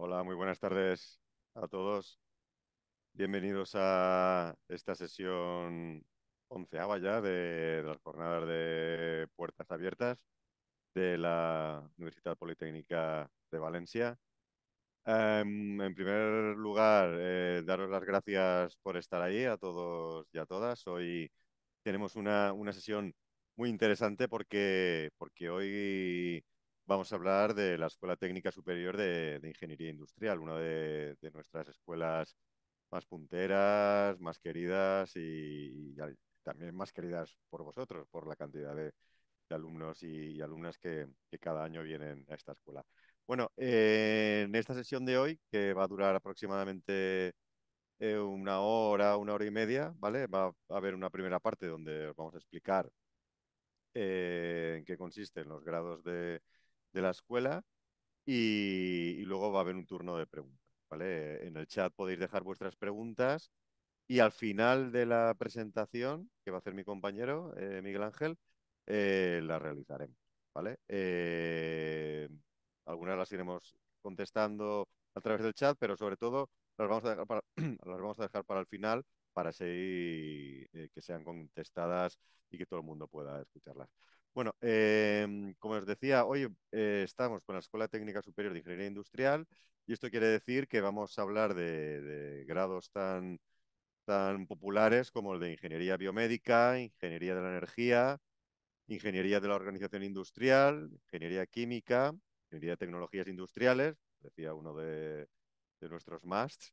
Hola, muy buenas tardes a todos. Bienvenidos a esta sesión onceava ya de las jornadas de puertas abiertas de la Universidad Politécnica de Valencia. Em, en primer lugar, eh, daros las gracias por estar ahí a todos y a todas. Hoy tenemos una, sesión muy interesante porque, porque hoy Vamos a hablar de la Escuela Técnica Superior de, Ingeniería Industrial, una de, nuestras escuelas más punteras, más queridas y, también más queridas por vosotros, por la cantidad de, alumnos y, alumnas que, cada año vienen a esta escuela. Bueno, eh, en esta sesión de hoy, que va a durar aproximadamente eh, una hora, una hora y media, ¿vale? Va a haber una primera parte donde os vamos a explicar eh, en qué consisten los grados de de la escuela y, luego va a haber un turno de preguntas. ¿vale? En el chat podéis dejar vuestras preguntas y al final de la presentación que va a hacer mi compañero eh, Miguel Ángel, eh, las la realizaremos. ¿vale? Eh, algunas las iremos contestando a través del chat, pero sobre todo las vamos a dejar para, el final para que sean contestadas y que todo el mundo pueda escucharlas. Bueno, em, como os decía, hoy eh, estamos con la Escuela Técnica Superior de Ingeniería Industrial y esto quiere decir que vamos a hablar de, grados tan, tan populares como el de Ingeniería Biomédica, Ingeniería de la Energía, Ingeniería de la Organización Industrial, Ingeniería Química, Ingeniería de Tecnologías Industriales, decía uno de, nuestros MASTs,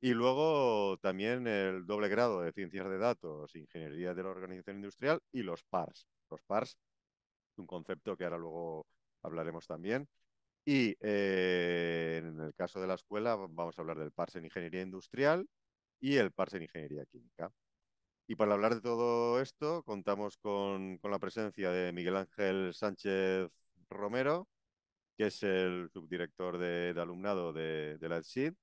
y luego también el doble grado de Ciencias de Datos, Ingeniería de la Organización Industrial y los PARS. Los PARS un concepto que ahora luego hablaremos también. Y eh, en el caso de la escuela vamos a hablar del parse en ingeniería industrial y el parse en ingeniería química. Y para hablar de todo esto contamos con, con la presencia de Miguel Ángel Sánchez Romero, que es el subdirector de, alumnado de, la EDSID,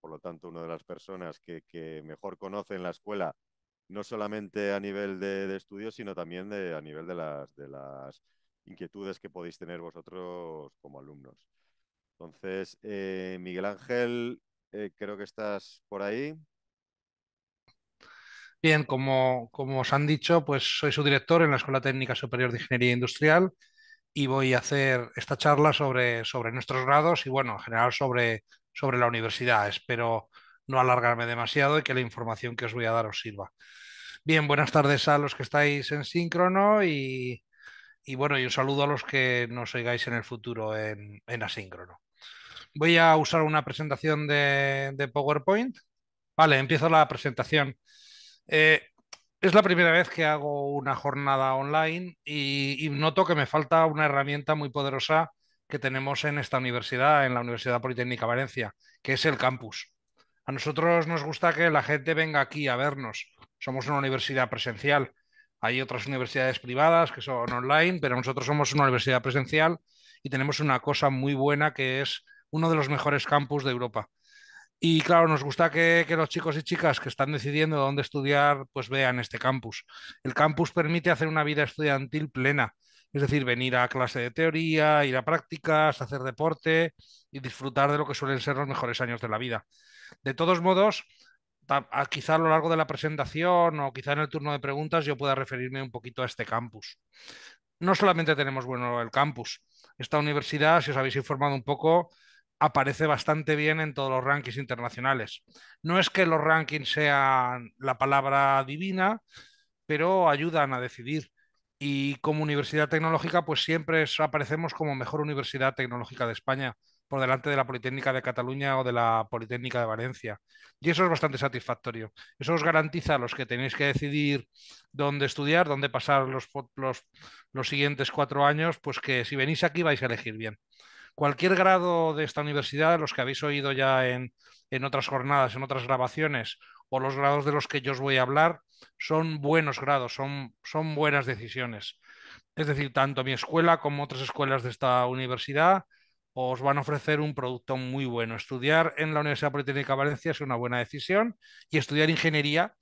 por lo tanto una de las personas que, que mejor en la escuela, no solamente a nivel de, estudios, sino también de, a nivel de las, de las inquietudes que podéis tener vosotros como alumnos. Entonces, eh, Miguel Ángel, eh, creo que estás por ahí. Bien, como, como os han dicho, pues soy su director en la Escuela Técnica Superior de Ingeniería Industrial y voy a hacer esta charla sobre, sobre nuestros grados y, bueno, en general sobre, sobre la universidad. Espero no alargarme demasiado y que la información que os voy a dar os sirva. Bien, buenas tardes a los que estáis en síncrono y, y bueno, y saludo a los que nos oigáis en el futuro en, en asíncrono. Voy a usar una presentación de, de PowerPoint. Vale, empiezo la presentación. Eh, es la primera vez que hago una jornada online y, noto que me falta una herramienta muy poderosa que tenemos en esta universidad, en la Universidad Politécnica Valencia, que es el campus. A nosotros nos gusta que la gente venga aquí a vernos. Somos una universidad presencial hay otras universidades privadas que son online, pero nosotros somos una universidad presencial y tenemos una cosa muy buena que es uno de los mejores campus de Europa. Y claro, nos gusta que, los chicos y chicas que están decidiendo dónde estudiar, pues vean este campus. El campus permite hacer una vida estudiantil plena, es decir, venir a clase de teoría, ir a prácticas, hacer deporte y disfrutar de lo que suelen ser los mejores años de la vida. De todos modos, quizá a lo largo de la presentación o quizá en el turno de preguntas yo pueda referirme un poquito a este campus. No solamente tenemos, bueno, el campus. Esta universidad, si os habéis informado un poco, aparece bastante bien en todos los rankings internacionales. No es que los rankings sean la palabra divina, pero ayudan a decidir. Y como universidad tecnológica, pues siempre aparecemos como mejor universidad tecnológica de España por delante de la Politécnica de Cataluña o de la Politécnica de Valencia. Y eso es bastante satisfactorio. Eso os garantiza a los que tenéis que decidir dónde estudiar, dónde pasar los, los, siguientes cuatro años, pues que si venís aquí vais a elegir bien. Cualquier grado de esta universidad, los que habéis oído ya en, otras jornadas, en otras grabaciones, o los grados de los que yo os voy a hablar, son buenos grados, son, son buenas decisiones. Es decir, tanto mi escuela como otras escuelas de esta universidad os van a ofrecer un producto muy bueno. Estudiar en la Universidad Politécnica de Valencia es una buena decisión y estudiar ingeniería,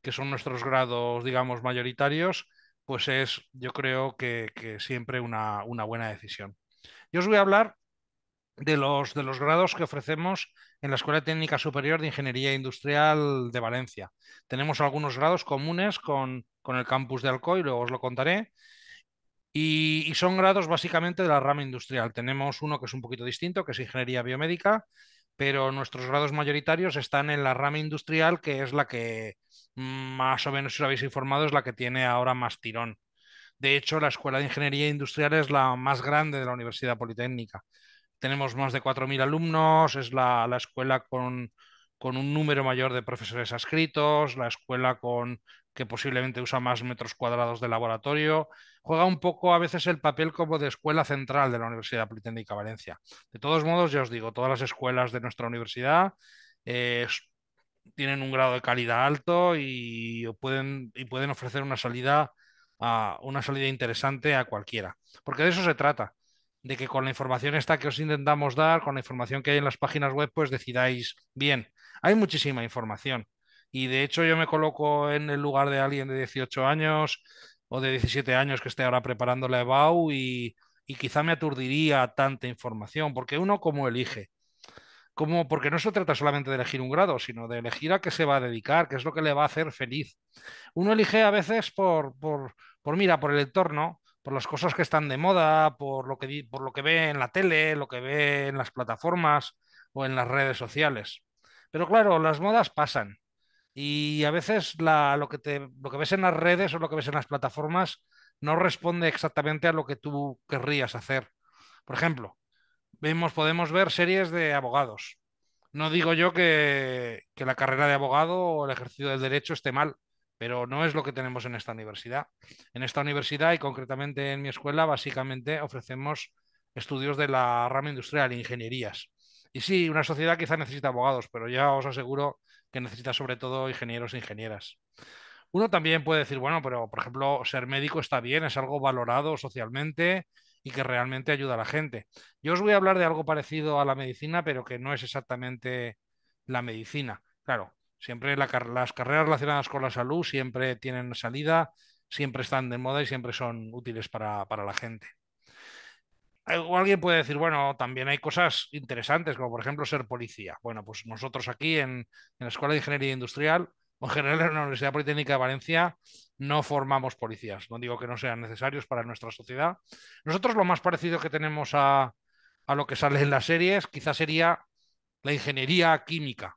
que son nuestros grados, digamos, mayoritarios, pues es, yo creo que, siempre una, buena decisión. Yo os voy a hablar de los, de los grados que ofrecemos en la Escuela Técnica Superior de Ingeniería Industrial de Valencia. Tenemos algunos grados comunes con, con el campus de Alcoy, luego os lo contaré, y, son grados básicamente de la rama industrial. Tenemos uno que es un poquito distinto, que es ingeniería biomédica, pero nuestros grados mayoritarios están en la rama industrial, que es la que más o menos, si os habéis informado, es la que tiene ahora más tirón. De hecho, la Escuela de Ingeniería Industrial es la más grande de la Universidad Politécnica. Tenemos más de 4.000 alumnos, es la, escuela con, con un número mayor de profesores adscritos, la escuela con que posiblemente usa más metros cuadrados de laboratorio, juega un poco a veces el papel como de escuela central de la Universidad Politécnica Valencia. De todos modos, ya os digo, todas las escuelas de nuestra universidad eh, tienen un grado de calidad alto y pueden, ofrecer una salida, a, una salida interesante a cualquiera. Porque de eso se trata, de que con la información esta que os intentamos dar, con la información que hay en las páginas web, pues decidáis bien. Hay muchísima información. Y de hecho yo me coloco en el lugar de alguien de 18 años o de 17 años que esté ahora preparando la EBAU y, quizá me aturdiría tanta información, porque uno como elige. Como, porque no se trata solamente de elegir un grado, sino de elegir a qué se va a dedicar, qué es lo que le va a hacer feliz. Uno elige a veces por, por mira, por el entorno, por las cosas que están de moda, por lo que, por lo que ve en la tele, lo que ve en las plataformas o en las redes sociales. Pero claro, las modas pasan. Y a veces lo, que lo que ves en las redes o lo que ves en las plataformas no responde exactamente a lo que tú querrías hacer. Por ejemplo, vemos, podemos ver series de abogados. No digo yo que, que la carrera de abogado o el ejercicio del derecho esté mal, pero no es lo que tenemos en esta universidad. En esta universidad y concretamente en mi escuela, básicamente ofrecemos estudios de la rama industrial, ingenierías. Y sí, una sociedad quizá necesita abogados, pero ya os aseguro que necesita sobre todo ingenieros e ingenieras. Uno también puede decir, bueno, pero por ejemplo, ser médico está bien, es algo valorado socialmente y que realmente ayuda a la gente. Yo os voy a hablar de algo parecido a la medicina, pero que no es exactamente la medicina. Claro, siempre las carreras relacionadas con la salud siempre tienen salida, siempre están de moda y siempre son útiles para, para la gente alguien puede decir, bueno, también hay cosas interesantes, como por ejemplo ser policía. Bueno, pues nosotros aquí en, la Escuela de Ingeniería Industrial o en general en la Universidad Politécnica de Valencia no formamos policías. No digo que no sean necesarios para nuestra sociedad. Nosotros lo más parecido que tenemos a, lo que sale en las series quizás sería la ingeniería química.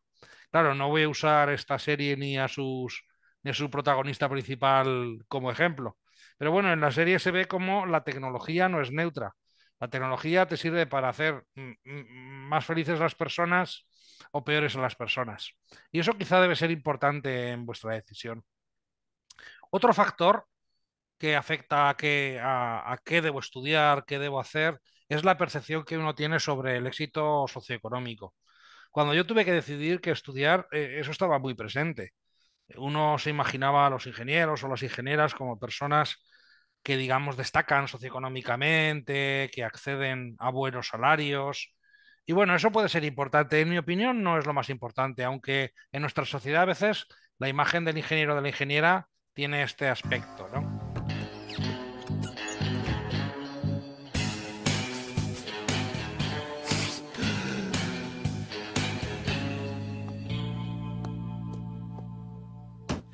Claro, no voy a usar esta serie ni a, sus, ni su protagonista principal como ejemplo. Pero bueno, en la serie se ve como la tecnología no es neutra la tecnología te sirve para hacer más felices las personas o peores a las personas. Y eso quizá debe ser importante en vuestra decisión. Otro factor que afecta a qué, debo estudiar, qué debo hacer, es la percepción que uno tiene sobre el éxito socioeconómico. Cuando yo tuve que decidir qué estudiar, e, eso estaba muy presente. Uno se imaginaba a los ingenieros o las ingenieras como personas que, digamos, destacan socioeconómicamente, que acceden a buenos salarios. Y bueno, eso puede ser importante. En mi opinión, no es lo más importante, aunque en nuestra sociedad a veces la imagen del ingeniero o de la ingeniera tiene este aspecto, ¿no?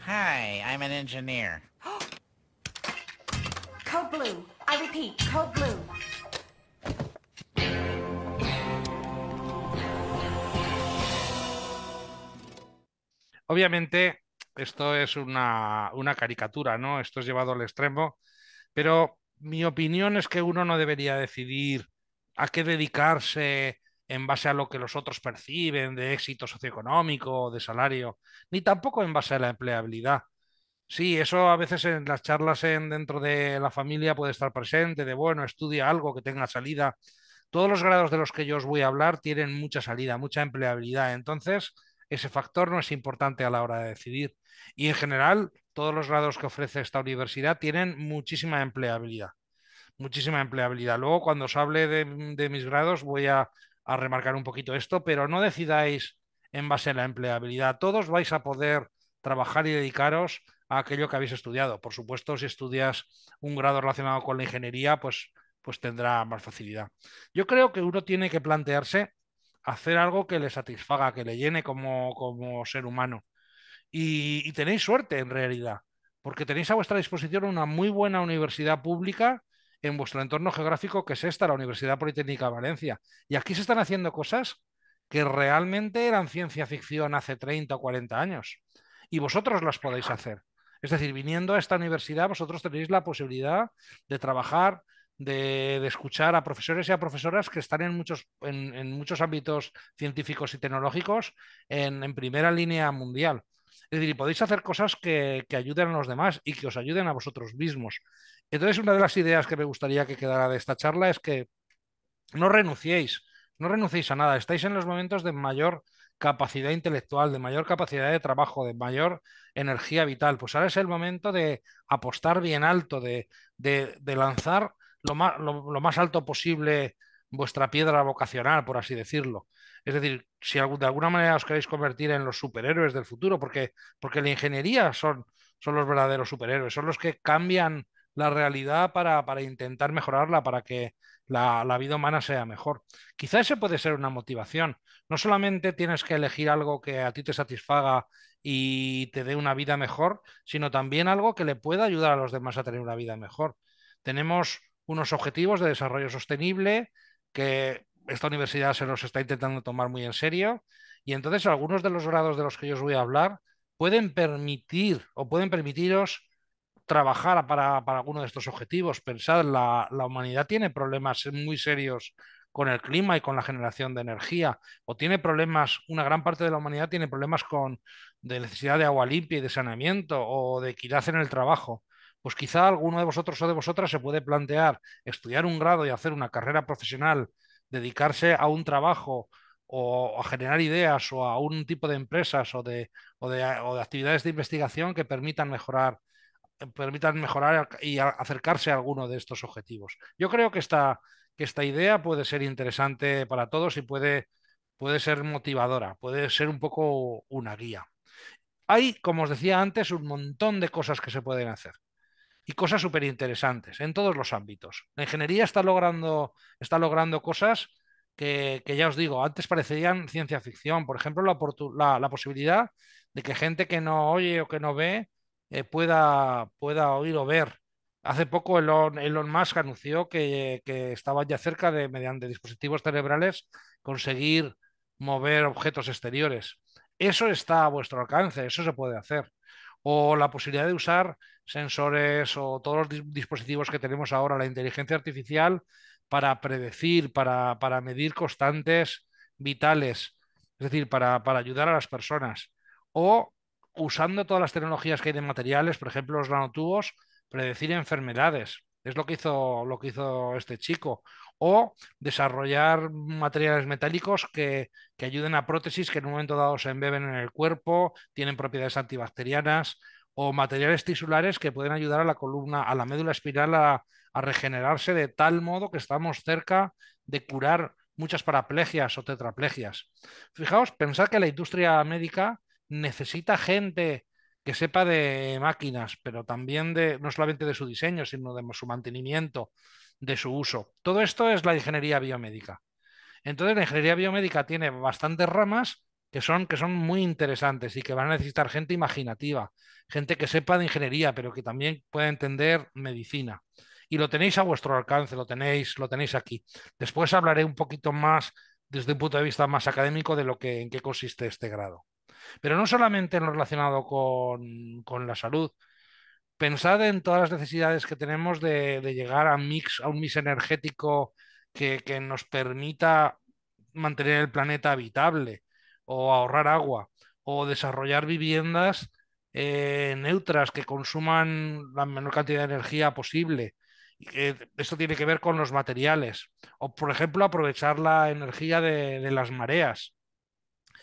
Hi, I'm an engineer. Code blue. I repeat, code blue. Obviamente, esto es una, una, caricatura, ¿no? Esto es llevado al extremo, pero mi opinión es que uno no debería decidir a qué dedicarse en base a lo que los otros perciben de éxito socioeconómico, de salario, ni tampoco en base a la empleabilidad. Sí, eso a veces en las charlas en, dentro de la familia puede estar presente, de bueno, estudia algo que tenga salida. Todos los grados de los que yo os voy a hablar tienen mucha salida, mucha empleabilidad. Entonces, ese factor no es importante a la hora de decidir. Y en general, todos los grados que ofrece esta universidad tienen muchísima empleabilidad. Muchísima empleabilidad. Luego, cuando os hable de, mis grados, voy a, a, remarcar un poquito esto, pero no decidáis en base a la empleabilidad. Todos vais a poder trabajar y dedicaros a aquello que habéis estudiado. Por supuesto, si estudias un grado relacionado con la ingeniería, pues, pues tendrá más facilidad. Yo creo que uno tiene que plantearse hacer algo que le satisfaga, que le llene como, como ser humano. Y, y tenéis suerte en realidad, porque tenéis a vuestra disposición una muy buena universidad pública en vuestro entorno geográfico, que es esta, la Universidad Politécnica de Valencia. Y aquí se están haciendo cosas que realmente eran ciencia ficción hace 30 o 40 años. Y vosotros las podéis hacer. Es decir, viniendo a esta universidad vosotros tenéis la posibilidad de trabajar, de, escuchar a profesores y a profesoras que están en muchos, en, muchos ámbitos científicos y tecnológicos en, primera línea mundial. Es decir, podéis hacer cosas que, que ayuden a los demás y que os ayuden a vosotros mismos. Entonces, una de las ideas que me gustaría que quedara de esta charla es que no renunciéis, no renunciéis a nada, estáis en los momentos de mayor capacidad intelectual, de mayor capacidad de trabajo, de mayor energía vital. Pues ahora es el momento de apostar bien alto, de, lanzar lo más, lo, más, alto posible vuestra piedra vocacional, por así decirlo. Es decir, si de alguna manera os queréis convertir en los superhéroes del futuro, porque, porque la ingeniería son, son los verdaderos superhéroes, son los que cambian la realidad para, intentar mejorarla, para que la, vida humana sea mejor. Quizá ese puede ser una motivación. No solamente tienes que elegir algo que a ti te satisfaga y te dé una vida mejor, sino también algo que le pueda ayudar a los demás a tener una vida mejor. Tenemos unos objetivos de desarrollo sostenible que esta universidad se los está intentando tomar muy en serio y entonces algunos de los grados de los que yo os voy a hablar pueden permitir o pueden permitiros trabajar para, alguno de estos objetivos. Pensad, la, la humanidad tiene problemas muy serios con el clima y con la generación de energía, o tiene problemas, una gran parte de la humanidad tiene problemas con de necesidad de agua limpia y de saneamiento o de equidad en el trabajo. Pues quizá alguno de vosotros o de vosotras se puede plantear estudiar un grado y hacer una carrera profesional, dedicarse a un trabajo o a generar ideas o a un tipo de empresas o de, o de actividades de investigación que permitan mejorar eh, permitan mejorar y acercarse a alguno de estos objetivos. Yo creo que esta, que esta idea puede ser interesante para todos y puede, puede ser motivadora, puede ser un poco una guía. Hay, como os decía antes, un montón de cosas que se pueden hacer y cosas súper interesantes en todos los ámbitos. La ingeniería está logrando, está logrando cosas que, ya os digo, antes parecerían ciencia ficción. Por ejemplo, la, la posibilidad de que gente que no oye o que no ve eh, pueda, pueda oír o ver. Hace poco Elon, Musk anunció que, que estaba ya cerca de, mediante dispositivos cerebrales, conseguir mover objetos exteriores. Eso está a vuestro alcance, eso se puede hacer. O la posibilidad de usar sensores o todos los dispositivos que tenemos ahora, la inteligencia artificial, para predecir, para, para medir constantes vitales, es decir, para, para ayudar a las personas. O usando todas las tecnologías que hay de materiales, por ejemplo, los nanotubos, predecir enfermedades. Es lo que hizo, lo que hizo este chico. O desarrollar materiales metálicos que, ayuden a prótesis que en un momento dado se embeben en el cuerpo, tienen propiedades antibacterianas, o materiales tisulares que pueden ayudar a la columna, a la médula espinal a, regenerarse de tal modo que estamos cerca de curar muchas paraplegias o tetraplegias. Fijaos, pensad que la industria médica necesita gente que sepa de máquinas, pero también de no solamente de su diseño, sino de su mantenimiento, de su uso. Todo esto es la ingeniería biomédica. Entonces, la ingeniería biomédica tiene bastantes ramas que son, que son muy interesantes y que van a necesitar gente imaginativa, gente que sepa de ingeniería, pero que también pueda entender medicina. Y lo tenéis a vuestro alcance, lo tenéis, lo tenéis aquí. Después hablaré un poquito más desde un punto de vista más académico de lo que en qué consiste este grado. Pero no solamente en lo relacionado con, la salud. Pensad en todas las necesidades que tenemos de, llegar a, mix, a un mix energético que, nos permita mantener el planeta habitable o ahorrar agua o desarrollar viviendas eh, neutras que consuman la menor cantidad de energía posible. esto tiene que ver con los materiales. O, por ejemplo, aprovechar la energía de las mareas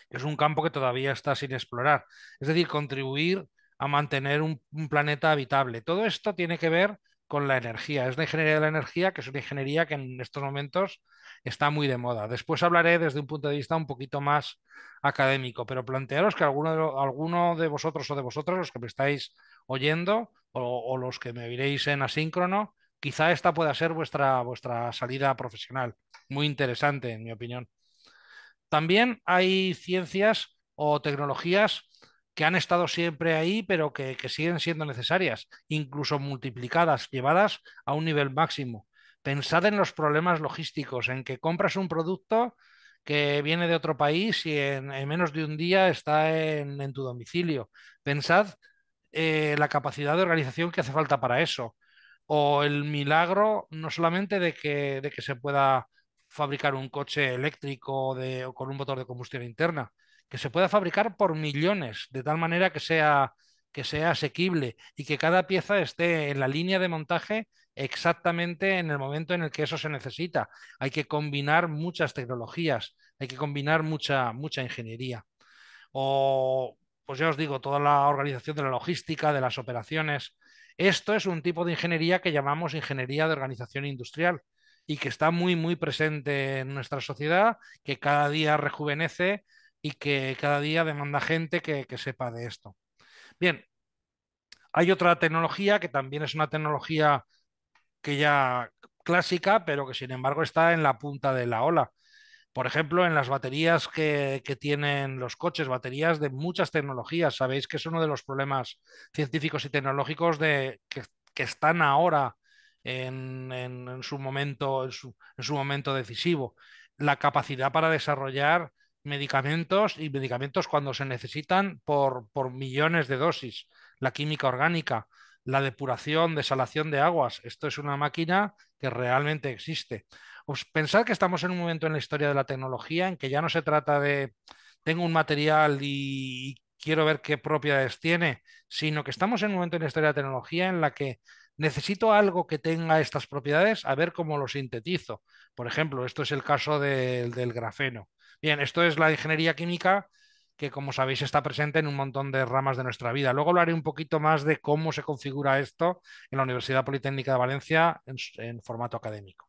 es un campo que todavía está sin explorar. Es decir, contribuir a mantener un, planeta habitable. Todo esto tiene que ver con la energía. Es la ingeniería de la energía, que es una ingeniería que en estos momentos está muy de moda. Después hablaré desde un punto de vista un poquito más académico, pero plantearos que alguno de, alguno de vosotros o de vosotras, los que me estáis oyendo o, los que me oiréis en asíncrono, quizá esta pueda ser vuestra, vuestra salida profesional. Muy interesante, en mi opinión. También hay ciencias o tecnologías que han estado siempre ahí, pero que, siguen siendo necesarias, incluso multiplicadas, llevadas a un nivel máximo. Pensad en los problemas logísticos, en que compras un producto que viene de otro país y en, menos de un día está en, tu domicilio. Pensad eh, la capacidad de organización que hace falta para eso, o el milagro no solamente de que, de que se pueda fabricar un coche eléctrico o con un motor de combustión interna, que se pueda fabricar por millones, de tal manera que sea, que sea asequible y que cada pieza esté en la línea de montaje exactamente en el momento en el que eso se necesita. Hay que combinar muchas tecnologías, hay que combinar mucha, mucha ingeniería. O, pues ya os digo, toda la organización de la logística, de las operaciones. Esto es un tipo de ingeniería que llamamos ingeniería de organización industrial, y que está muy, muy presente en nuestra sociedad, que cada día rejuvenece y que cada día demanda gente que, sepa de esto. Bien, hay otra tecnología que también es una tecnología que ya clásica, pero que sin embargo está en la punta de la ola. Por ejemplo, en las baterías que, tienen los coches, baterías de muchas tecnologías. Sabéis que es uno de los problemas científicos y tecnológicos de, que, están ahora en, su, momento, en, su, momento, decisivo. La capacidad para desarrollar medicamentos y medicamentos cuando se necesitan por, millones de dosis. La química orgánica, la depuración, desalación de aguas. Esto es una máquina que realmente existe. os pensad que estamos en un momento en la historia de la tecnología en que ya no se trata de tengo un material y quiero ver qué propiedades tiene, sino que estamos en un momento en la historia de la tecnología en la que necesito algo que tenga estas propiedades, a ver cómo lo sintetizo. Por ejemplo, esto es el caso del grafeno. Bien, esto es la ingeniería química que como sabéis está presente en un montón de ramas de nuestra vida. Luego hablaré un poquito más de cómo se configura esto en la Universidad Politécnica de Valencia en, en formato académico.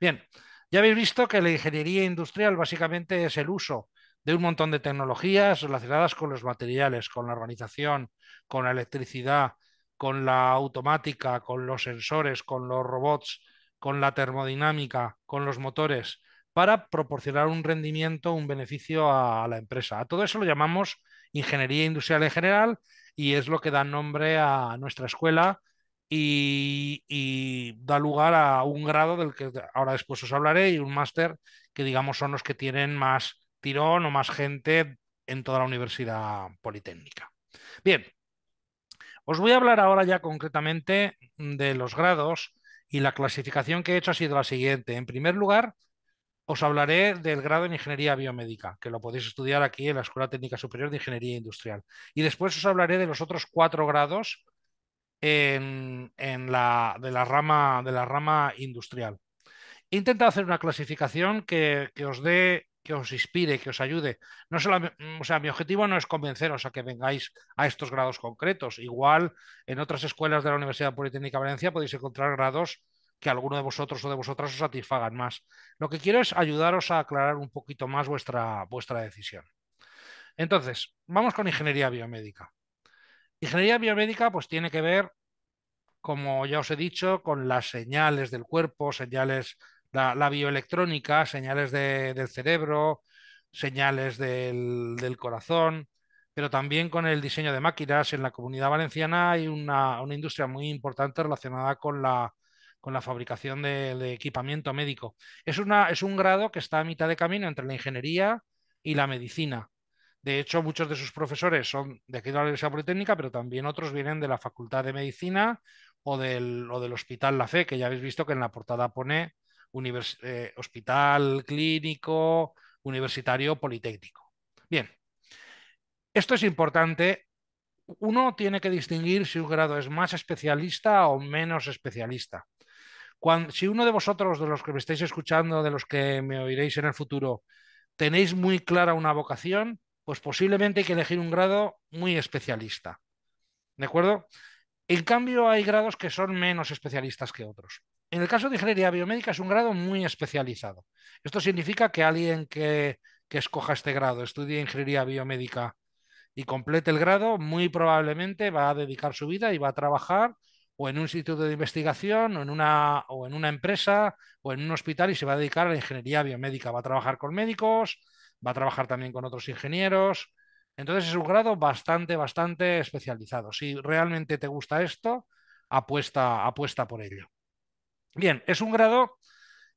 Bien, ya habéis visto que la ingeniería industrial básicamente es el uso de un montón de tecnologías relacionadas con los materiales, con la organización, con la electricidad, con la automática, con los sensores, con los robots, con la termodinámica, con los motores, para proporcionar un rendimiento, un beneficio a, la empresa. A todo eso lo llamamos ingeniería industrial en general y es lo que da nombre a nuestra escuela y, y, da lugar a un grado del que ahora después os hablaré y un máster que digamos son los que tienen más tirón o más gente en toda la Universidad Politécnica. Bien, os voy a hablar ahora ya concretamente de los grados y la clasificación que he hecho ha sido la siguiente. En primer lugar, os hablaré del grado en Ingeniería Biomédica, que lo podéis estudiar aquí en la Escuela Técnica Superior de Ingeniería Industrial. Y después os hablaré de los otros cuatro grados en, la, de, la rama, de la rama industrial. hacer una clasificación que os dé que os inspire, que os ayude. No mm, o sea, mi objetivo no es convenceros a que vengáis a estos grados concretos. Igual en otras escuelas de la Universidad Politécnica de Valencia podéis encontrar grados que alguno de vosotros o de vosotras os satisfagan más. Lo que quiero es ayudaros a aclarar un poquito más vuestra, vuestra decisión. Entonces, vamos con ingeniería biomédica. Ingeniería biomédica pues tiene que ver, como ya os he dicho, con las señales del cuerpo, señales la, bioelectrónica, señales del cerebro, señales del, corazón, pero también con el diseño de máquinas. En la comunidad valenciana hay una, industria muy importante relacionada con la, con la fabricación de, equipamiento médico. Es, una, es un grado que está a mitad de camino entre la ingeniería y la medicina. De hecho, muchos de sus profesores son de aquí de la Universidad Politécnica, pero también otros vienen de la Facultad de Medicina o del, o del Hospital La Fe, que ya habéis visto que en la portada pone eh, hospital clínico, universitario, politécnico. Bien, esto es importante. Uno tiene que distinguir si un grado es más especialista o menos especialista. Cuando, si uno de vosotros, de los que me estáis escuchando, de los que me oiréis en el futuro, tenéis muy clara una vocación, pues posiblemente hay que elegir un grado muy especialista. ¿De acuerdo? En cambio, hay grados que son menos especialistas que otros. En el caso de ingeniería biomédica es un grado muy especializado. Esto significa que alguien que, escoja este grado, estudie ingeniería biomédica y complete el grado, muy probablemente va a dedicar su vida y va a trabajar o en un instituto de investigación o en una, o en una empresa o en un hospital y se va a dedicar a la ingeniería biomédica. Va a trabajar con médicos, va a trabajar también con otros ingenieros. Entonces es un grado bastante, bastante especializado. Si realmente te gusta esto, apuesta, apuesta por ello. Bien, es un grado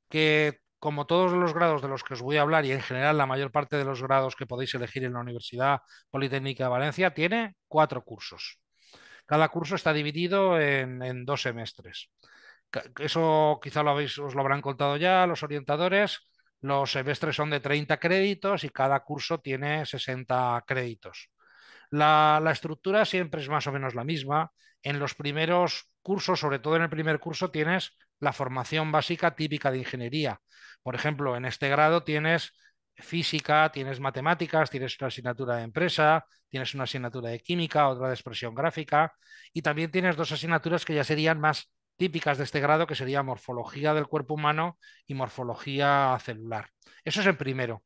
que, como todos los grados de los que os voy a hablar y en general la mayor parte de los grados que podéis elegir en la Universidad Politécnica de Valencia, tiene cuatro cursos. Cada curso está dividido en, dos semestres. Eso quizá os lo habrán contado ya los orientadores. Los semestres son de 30 créditos y cada curso tiene 60 créditos. la estructura siempre es más o menos la misma. En los primeros cursos, sobre todo en el primer curso, tienes la formación básica típica de ingeniería. Por ejemplo, en este grado tienes física, tienes matemáticas, tienes una asignatura de empresa, tienes una asignatura de química, otra de expresión gráfica y también tienes dos asignaturas que ya serían más típicas de este grado, que sería morfología del cuerpo humano y morfología celular. Eso es en primero.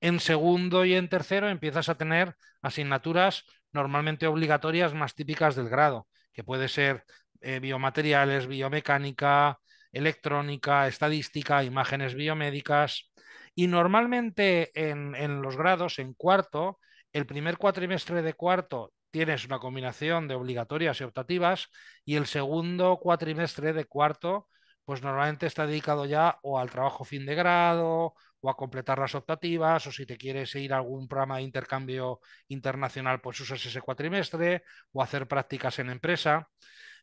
En segundo y en tercero empiezas a tener asignaturas normalmente obligatorias más típicas del grado, que puede ser eh, biomateriales, biomecánica, electrónica, estadística, imágenes biomédicas. Y normalmente en, en los grados, en cuarto, el primer cuatrimestre de cuarto tienes una combinación de obligatorias y optativas y el segundo cuatrimestre de cuarto pues normalmente está dedicado ya o al trabajo fin de grado o a completar las optativas o si te quieres ir a algún programa de intercambio internacional pues usas ese cuatrimestre o hacer prácticas en empresa.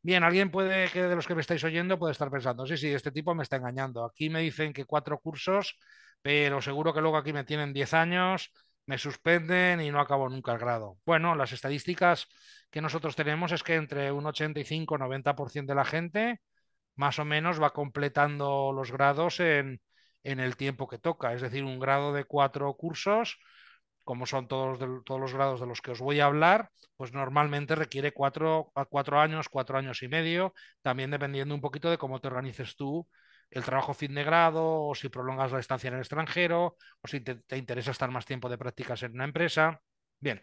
Bien, alguien puede que de los que me estáis oyendo puede estar pensando, sí, sí, este tipo me está engañando. Aquí me dicen que cuatro cursos, pero seguro que luego aquí me tienen diez años, me suspenden y no acabo nunca el grado. Bueno, las estadísticas que nosotros tenemos es que entre un 85-90% de la gente más o menos va completando los grados en, en el tiempo que toca, es decir, un grado de cuatro cursos como son todos, todos los grados de los que os voy a hablar, pues normalmente requiere cuatro, cuatro años, cuatro años y medio, también dependiendo un poquito de cómo te organices tú el trabajo fin de grado, o si prolongas la estancia en el extranjero, o si te, interesa estar más tiempo de prácticas en una empresa. Bien.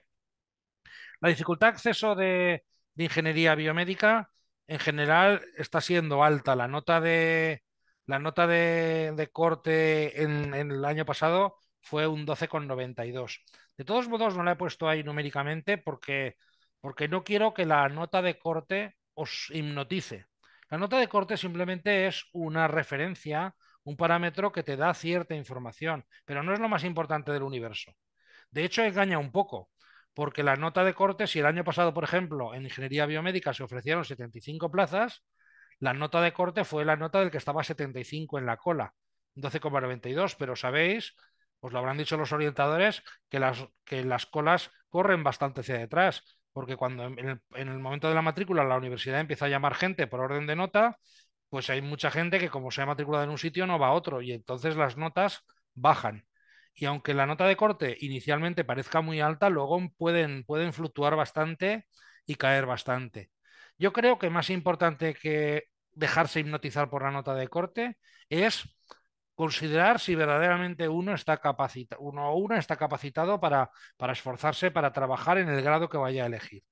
La dificultad de acceso de, ingeniería biomédica, en general, está siendo alta. La nota de, la nota de, corte en, el año pasado fue un 12,92. De todos modos, no la he puesto ahí numéricamente porque, porque no quiero que la nota de corte os hipnotice. La nota de corte simplemente es una referencia, un parámetro que te da cierta información, pero no es lo más importante del universo. De hecho, engaña un poco, porque la nota de corte, si el año pasado, por ejemplo, en ingeniería biomédica se ofrecieron 75 plazas, la nota de corte fue la nota del que estaba 75 en la cola, 12,92, pero sabéis os lo habrán dicho los orientadores, que las, que las colas corren bastante hacia detrás, porque cuando en el, momento de la matrícula la universidad empieza a llamar gente por orden de nota, pues hay mucha gente que como se ha matriculado en un sitio no va a otro y entonces las notas bajan. Y aunque la nota de corte inicialmente parezca muy alta, luego pueden, pueden fluctuar bastante y caer bastante. Yo creo que más importante que dejarse hipnotizar por la nota de corte es considerar si verdaderamente uno está capacitado, uno o una está capacitado para, para esforzarse, para trabajar en el grado que vaya a elegir.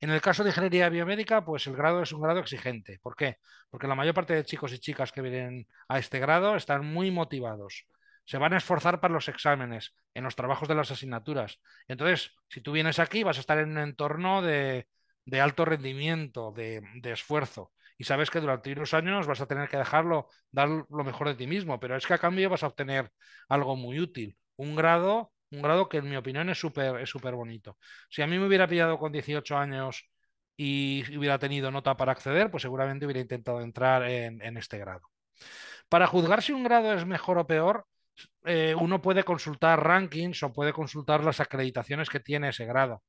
En el caso de ingeniería biomédica, pues el grado es un grado exigente. ¿Por qué? Porque la mayor parte de chicos y chicas que vienen a este grado están muy motivados. Se van a esforzar para los exámenes, en los trabajos de las asignaturas. Entonces, si tú vienes aquí, vas a estar en un entorno de, de alto rendimiento, de, de esfuerzo y sabes que durante unos años vas a tener que dejarlo, dar lo mejor de ti mismo, pero es que a cambio vas a obtener algo muy útil, un grado, un grado que en mi opinión es súper es bonito. Si a mí me hubiera pillado con 18 años y hubiera tenido nota para acceder, pues seguramente hubiera intentado entrar en, este grado. Para juzgar si un grado es mejor o peor, eh, uno puede consultar rankings o puede consultar las acreditaciones que tiene ese grado.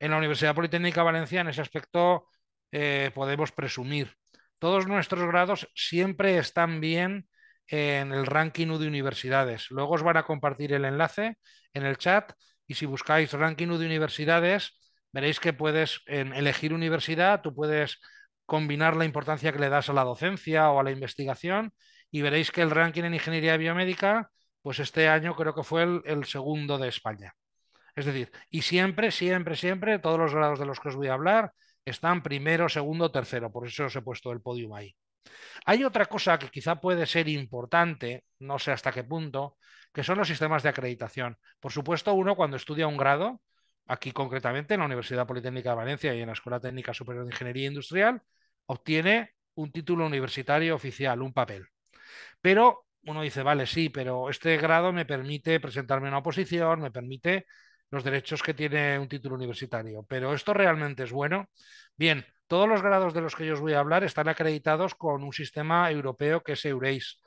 En la Universidad Politécnica Valenciana, en ese aspecto, eh, podemos presumir todos nuestros grados siempre están bien en el ranking U de universidades. Luego os van a compartir el enlace en el chat y si buscáis ranking U de universidades, veréis que puedes elegir universidad, tú puedes combinar la importancia que le das a la docencia o a la investigación y veréis que el ranking en ingeniería biomédica, pues este año creo que fue el segundo de España. Es decir, y siempre, siempre, siempre, todos los grados de los que os voy a hablar, están primero, segundo, tercero. Por eso os he puesto el podium ahí. Hay otra cosa que quizá puede ser importante, no sé hasta qué punto, que son los sistemas de acreditación. Por supuesto, uno cuando estudia un grado, aquí concretamente en la Universidad Politécnica de Valencia y en la Escuela Técnica Superior de Ingeniería Industrial, obtiene un título universitario oficial, un papel. Pero uno dice, vale, sí, pero este grado me permite presentarme a una oposición, me permite los derechos que tiene un título universitario. Pero esto realmente es bueno. Bien, todos los grados de los que yo os voy a hablar están acreditados con un sistema europeo que es Eureis.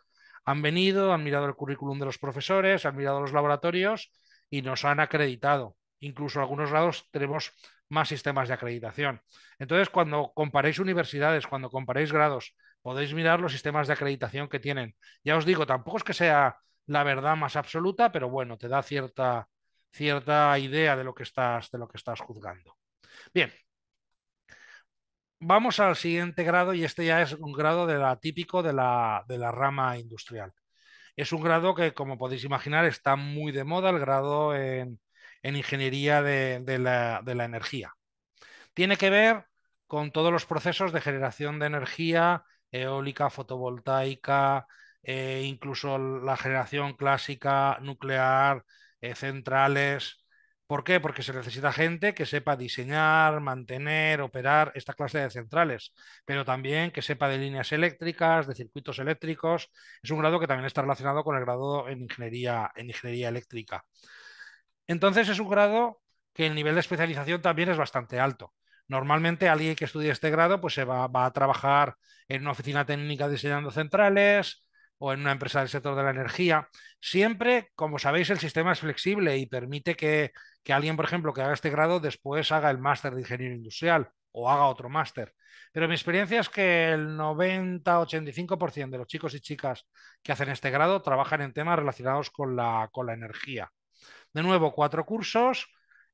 Han venido, han mirado el currículum de los profesores, han mirado los laboratorios y nos han acreditado. Incluso en algunos grados tenemos más sistemas de acreditación. Entonces, cuando comparéis universidades, cuando comparéis grados, podéis mirar los sistemas de acreditación que tienen. Ya os digo, tampoco es que sea la verdad más absoluta, pero bueno, te da cierta, cierta idea de lo que estás, de lo que estás juzgando. Bien, vamos al siguiente grado y este ya es un grado de la, típico de la, rama industrial. Es un grado que, como podéis imaginar, está muy de moda, el grado en, ingeniería de, la, energía. Tiene que ver con todos los procesos de generación de energía eólica, fotovoltaica, eh, incluso la generación clásica nuclear, eh, centrales. ¿Por qué? Porque se necesita gente que sepa diseñar, mantener, operar esta clase de centrales, pero también que sepa de líneas eléctricas, de circuitos eléctricos. Es un grado que también está relacionado con el grado en ingeniería, en ingeniería eléctrica. Entonces es un grado que el nivel de especialización también es bastante alto. Normalmente alguien que estudie este grado pues se va a trabajar en una oficina técnica diseñando centrales, o en una empresa del sector de la energía. Siempre, como sabéis, el sistema es flexible y permite que, alguien, por ejemplo, que haga este grado, después haga el máster de ingeniero industrial o haga otro máster. Pero mi experiencia es que el 90-85% de los chicos y chicas que hacen este grado trabajan en temas relacionados con la, con la energía. De nuevo, cuatro cursos.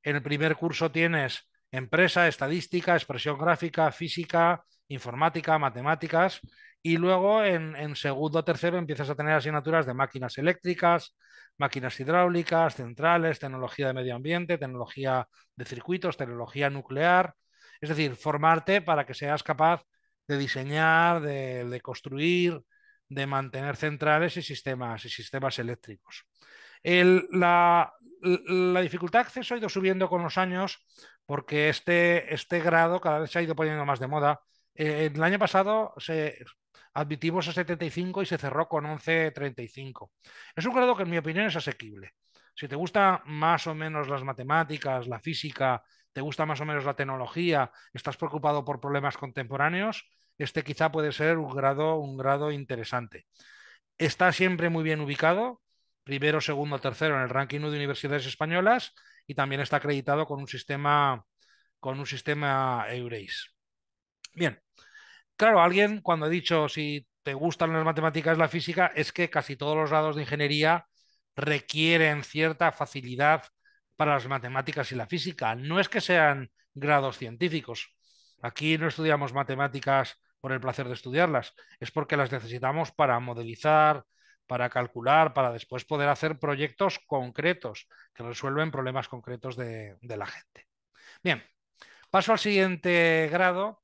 En el primer curso tienes empresa, estadística, expresión gráfica, física, informática, matemáticas. Y luego en, segundo o tercero empiezas a tener asignaturas de máquinas eléctricas, máquinas hidráulicas, centrales, tecnología de medio ambiente, tecnología de circuitos, tecnología nuclear. Es decir, formarte para que seas capaz de diseñar, de, construir, de mantener centrales y sistemas, y sistemas eléctricos. la, dificultad de acceso ha ido subiendo con los años porque este, este grado cada vez se ha ido poniendo más de moda. Eh, el año pasado se admitimos a 75 y se cerró con 11.35. Es un grado que en mi opinión es asequible. Si te gusta más o menos las matemáticas, la física, te gusta más o menos la tecnología, estás preocupado por problemas contemporáneos, este quizá puede ser un grado, un grado interesante. Está siempre muy bien ubicado, primero, segundo, tercero en el ranking de universidades españolas y también está acreditado con un sistema con un sistema Eureis. Bien, claro, alguien cuando ha dicho si te gustan las matemáticas, la física, es que casi todos los grados de ingeniería requieren cierta facilidad para las matemáticas y la física. No es que sean grados científicos. Aquí no estudiamos matemáticas por el placer de estudiarlas, es porque las necesitamos para modelizar, para calcular, para después poder hacer proyectos concretos que resuelven problemas concretos de la gente. Bien, paso al siguiente grado,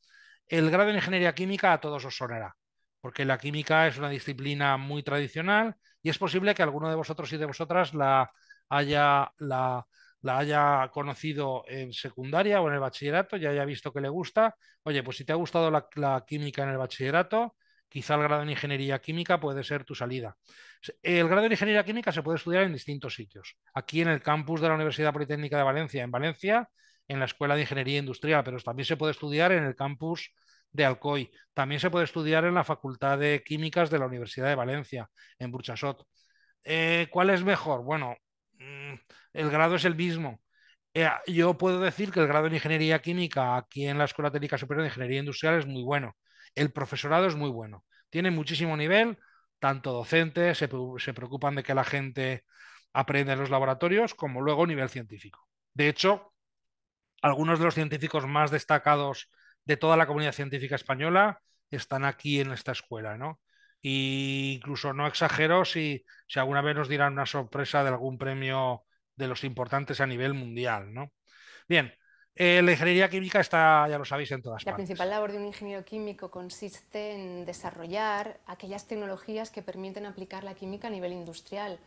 el grado en ingeniería química a todos os sonará, porque la química es una disciplina muy tradicional y es posible que alguno de vosotros y de vosotras la haya, la, haya conocido en secundaria o en el bachillerato y haya visto que le gusta. Oye, pues si te ha gustado la, química en el bachillerato, quizá el grado en ingeniería química puede ser tu salida. El grado de ingeniería química se puede estudiar en distintos sitios. Aquí en el campus de la Universidad Politécnica de Valencia, en Valencia, en la Escuela de Ingeniería Industrial, pero también se puede estudiar en el campus de Alcoy, también se puede estudiar en la Facultad de Químicas de la Universidad de Valencia, en Burchasot. Eh, ¿Cuál es mejor? Bueno, mm, el grado es el mismo. Eh, yo puedo decir que el grado en Ingeniería Química aquí en la Escuela Técnica Superior de Ingeniería Industrial es muy bueno. El profesorado es muy bueno. Tiene muchísimo nivel, tanto docentes, se, se preocupan de que la gente aprenda en los laboratorios, como luego nivel científico. De hecho, algunos de los científicos más destacados de toda la comunidad científica española están aquí en esta escuela, ¿no? Y incluso no exagero si, si alguna vez nos dirán una sorpresa de algún premio de los importantes a nivel mundial, ¿no? Bien, eh, la ingeniería química está, ya lo sabéis, en todas la partes. La principal labor de un ingeniero químico consiste en desarrollar aquellas tecnologías que permiten aplicar la química a nivel industrial,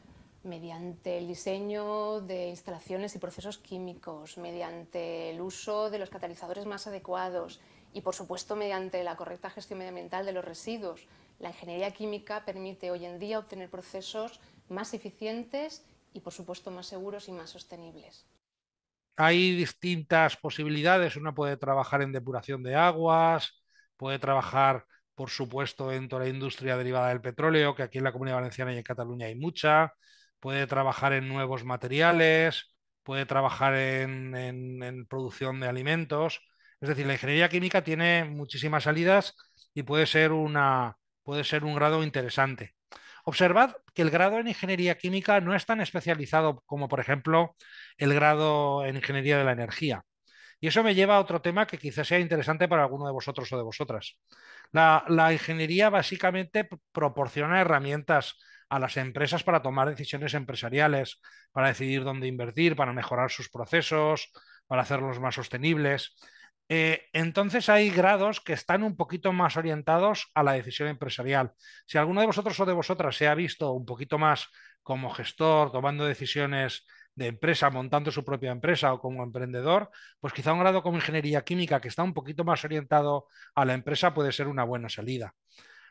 mediante el diseño de instalaciones y procesos químicos, mediante el uso de los catalizadores más adecuados y, por supuesto, mediante la correcta gestión medioambiental de los residuos. La ingeniería química permite hoy en día obtener procesos más eficientes y, por supuesto, más seguros y más sostenibles. Hay distintas posibilidades. Uno puede trabajar en depuración de aguas, puede trabajar, por supuesto, dentro de la industria derivada del petróleo, que aquí en la Comunidad Valenciana y en Cataluña hay mucha puede trabajar en nuevos materiales, puede trabajar en, producción de alimentos. Es decir, la ingeniería química tiene muchísimas salidas y puede ser, una, puede ser un grado interesante. Observad que el grado en ingeniería química no es tan especializado como, por ejemplo, el grado en ingeniería de la energía. Y eso me lleva a otro tema que quizás sea interesante para alguno de vosotros o de vosotras. la ingeniería básicamente proporciona herramientas a las empresas para tomar decisiones empresariales, para decidir dónde invertir, para mejorar sus procesos, para hacerlos más sostenibles. Eh, entonces hay grados que están un poquito más orientados a la decisión empresarial. Si alguno de vosotros o de vosotras se ha visto un poquito más como gestor, tomando decisiones de empresa, montando su propia empresa o como emprendedor, pues quizá un grado como ingeniería química que está un poquito más orientado a la empresa puede ser una buena salida.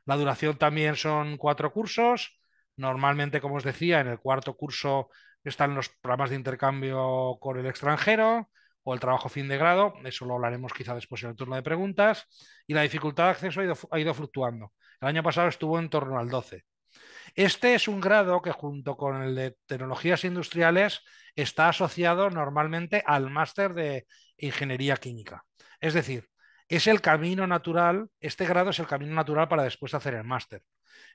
La duración también son cuatro cursos Normalmente, como os decía, en el cuarto curso están los programas de intercambio con el extranjero o el trabajo fin de grado, eso lo hablaremos quizá después en el turno de preguntas, y la dificultad de acceso ha ido, ha ido fluctuando. El año pasado estuvo en torno al 12. Este es un grado que junto con el de tecnologías industriales está asociado normalmente al máster de ingeniería química. Es decir, es el camino natural, este grado es el camino natural para después hacer el máster.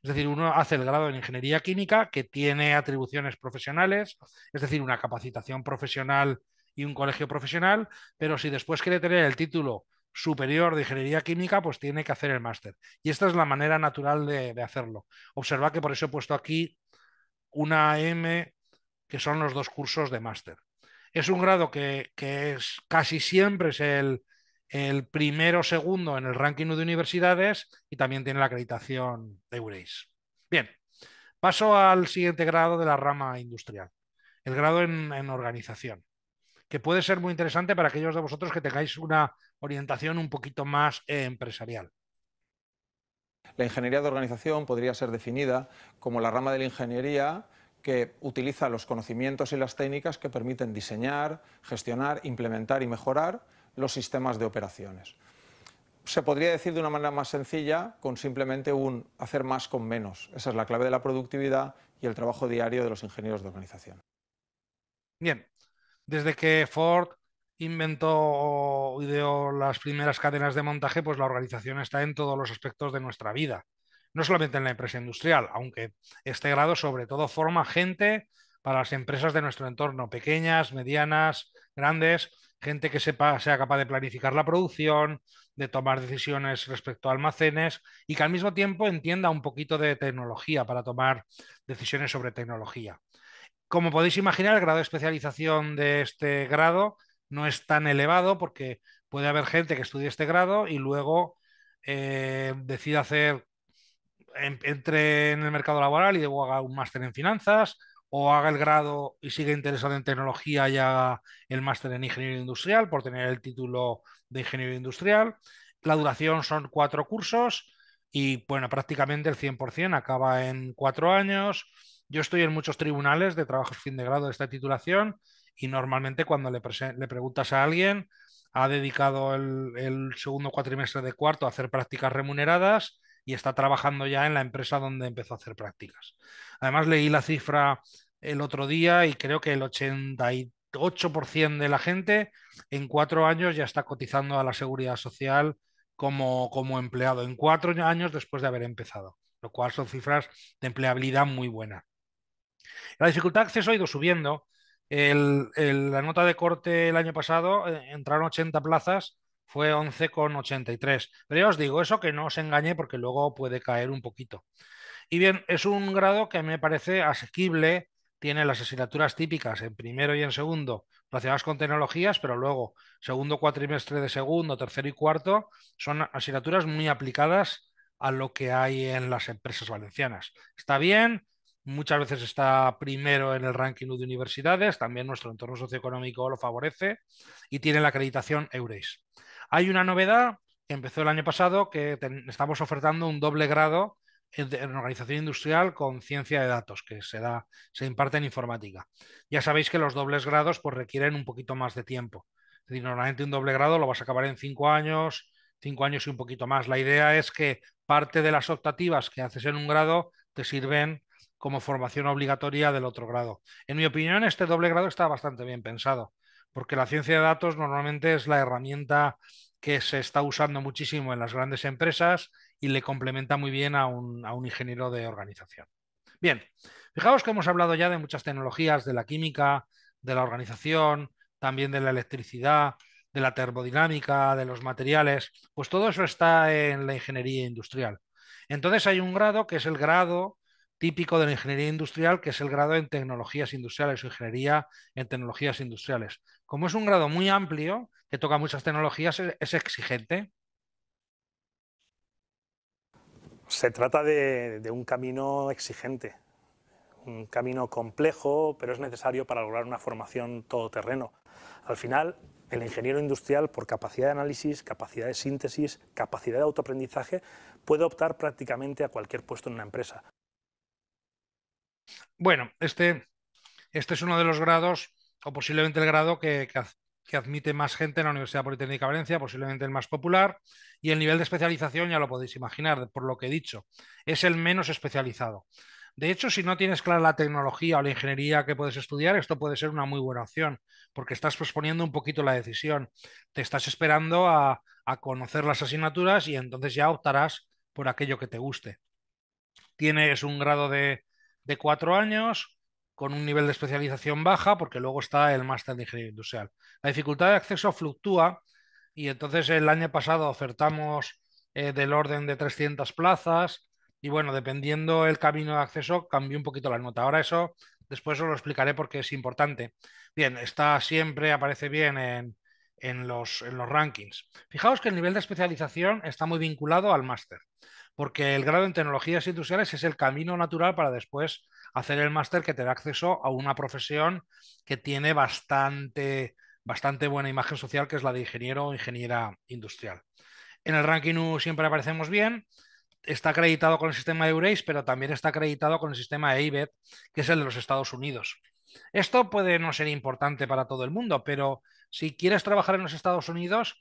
Es decir, uno hace el grado en ingeniería química que tiene atribuciones profesionales, es decir, una capacitación profesional y un colegio profesional, pero si después quiere tener el título superior de ingeniería química, pues tiene que hacer el máster. Y esta es la manera natural de, hacerlo. Observa que por eso he puesto aquí una M, que son los dos cursos de máster. Es un grado que, que es, casi siempre es el, el primero o segundo en el ranking de universidades y también tiene la acreditación de Eureis. Bien, paso al siguiente grado de la rama industrial, el grado en, organización, que puede ser muy interesante para aquellos de vosotros que tengáis una orientación un poquito más eh, empresarial. La ingeniería de organización podría ser definida como la rama de la ingeniería que utiliza los conocimientos y las técnicas que permiten diseñar, gestionar, implementar y mejorar los sistemas de operaciones. Se podría decir de una manera más sencilla con simplemente un hacer más con menos. Esa es la clave de la productividad y el trabajo diario de los ingenieros de organización. Bien, desde que Ford inventó o ideó las primeras cadenas de montaje, pues la organización está en todos los aspectos de nuestra vida, no solamente en la empresa industrial, aunque este grado sobre todo forma gente para las empresas de nuestro entorno, pequeñas, medianas, grandes, gente que sepa, sea capaz de planificar la producción, de tomar decisiones respecto a almacenes y que al mismo tiempo entienda un poquito de tecnología para tomar decisiones sobre tecnología. Como podéis imaginar, el grado de especialización de este grado no es tan elevado porque puede haber gente que estudie este grado y luego eh, decida hacer, entre en el mercado laboral y luego haga un máster en finanzas o haga el grado y sigue interesado en tecnología y haga el máster en ingeniería industrial por tener el título de ingeniero industrial. La duración son cuatro cursos y bueno, prácticamente el 100% acaba en cuatro años. Yo estoy en muchos tribunales de trabajo fin de grado de esta titulación y normalmente cuando le, le preguntas a alguien, ha dedicado el segundo cuatrimestre de cuarto a hacer prácticas remuneradas y está trabajando ya en la empresa donde empezó a hacer prácticas. Además, leí la cifra el otro día y creo que el 88% de la gente en cuatro años ya está cotizando a la seguridad social como, empleado, en cuatro años después de haber empezado, lo cual son cifras de empleabilidad muy buenas. La dificultad de acceso ha ido subiendo. la nota de corte el año pasado eh, entraron 80 plazas fue 11,83. Pero ya os digo, eso que no os engañe porque luego puede caer un poquito. Y bien, es un grado que me parece asequible, tiene las asignaturas típicas en primero y en segundo relacionadas con tecnologías, pero luego segundo cuatrimestre de segundo, tercero y cuarto son asignaturas muy aplicadas a lo que hay en las empresas valencianas. Está bien, muchas veces está primero en el ranking de universidades, también nuestro entorno socioeconómico lo favorece y tiene la acreditación Eures. Hay una novedad que empezó el año pasado que estamos ofertando un doble grado en organización industrial con ciencia de datos que se da se imparte en informática. Ya sabéis que los dobles grados pues requieren un poquito más de tiempo. Es normalmente un doble grado lo vas a acabar en cinco años, cinco años y un poquito más. La idea es que parte de las optativas que haces en un grado te sirven como formación obligatoria del otro grado. En mi opinión, este doble grado está bastante bien pensado, porque la ciencia de datos normalmente es la herramienta que se está usando muchísimo en las grandes empresas y le complementa muy bien a un, ingeniero de organización. Bien, fijaos que hemos hablado ya de muchas tecnologías, de la química, de la organización, también de la electricidad, de la termodinámica, de los materiales, pues todo eso está en la ingeniería industrial. Entonces hay un grado que es el grado típico de la ingeniería industrial, que es el grado en tecnologías industriales o ingeniería en tecnologías industriales. Como es un grado muy amplio, que toca muchas tecnologías, es, exigente. Se trata de, un camino exigente, un camino complejo, pero es necesario para lograr una formación todoterreno. Al final, el ingeniero industrial, por capacidad de análisis, capacidad de síntesis, capacidad de autoaprendizaje, puede optar prácticamente a cualquier puesto en una empresa. Bueno, este, este es uno de los grados, o posiblemente el grado que, admite más gente en la Universidad Politécnica de Valencia, posiblemente el más popular, y el nivel de especialización ya lo podéis imaginar, por lo que he dicho, es el menos especializado. De hecho, si no tienes clara la tecnología o la ingeniería que puedes estudiar, esto puede ser una muy buena opción, porque estás posponiendo un poquito la decisión. Te estás esperando a, a conocer las asignaturas y entonces ya optarás por aquello que te guste. Tienes un grado de, de cuatro años con un nivel de especialización baja porque luego está el máster de ingeniería industrial. La dificultad de acceso fluctúa y entonces el año pasado ofertamos eh, del orden de 300 plazas y bueno, dependiendo el camino de acceso cambió un poquito la nota. Ahora eso después os lo explicaré porque es importante. Bien, está siempre, aparece bien en, los, en los rankings. Fijaos que el nivel de especialización está muy vinculado al máster porque el grado en tecnologías industriales es el camino natural para después hacer el máster que te da acceso a una profesión que tiene bastante, bastante buena imagen social, que es la de ingeniero o ingeniera industrial. En el ranking U siempre aparecemos bien. Está acreditado con el sistema Eurace, pero también está acreditado con el sistema EIBET, que es el de los Estados Unidos. Esto puede no ser importante para todo el mundo, pero si quieres trabajar en los Estados Unidos,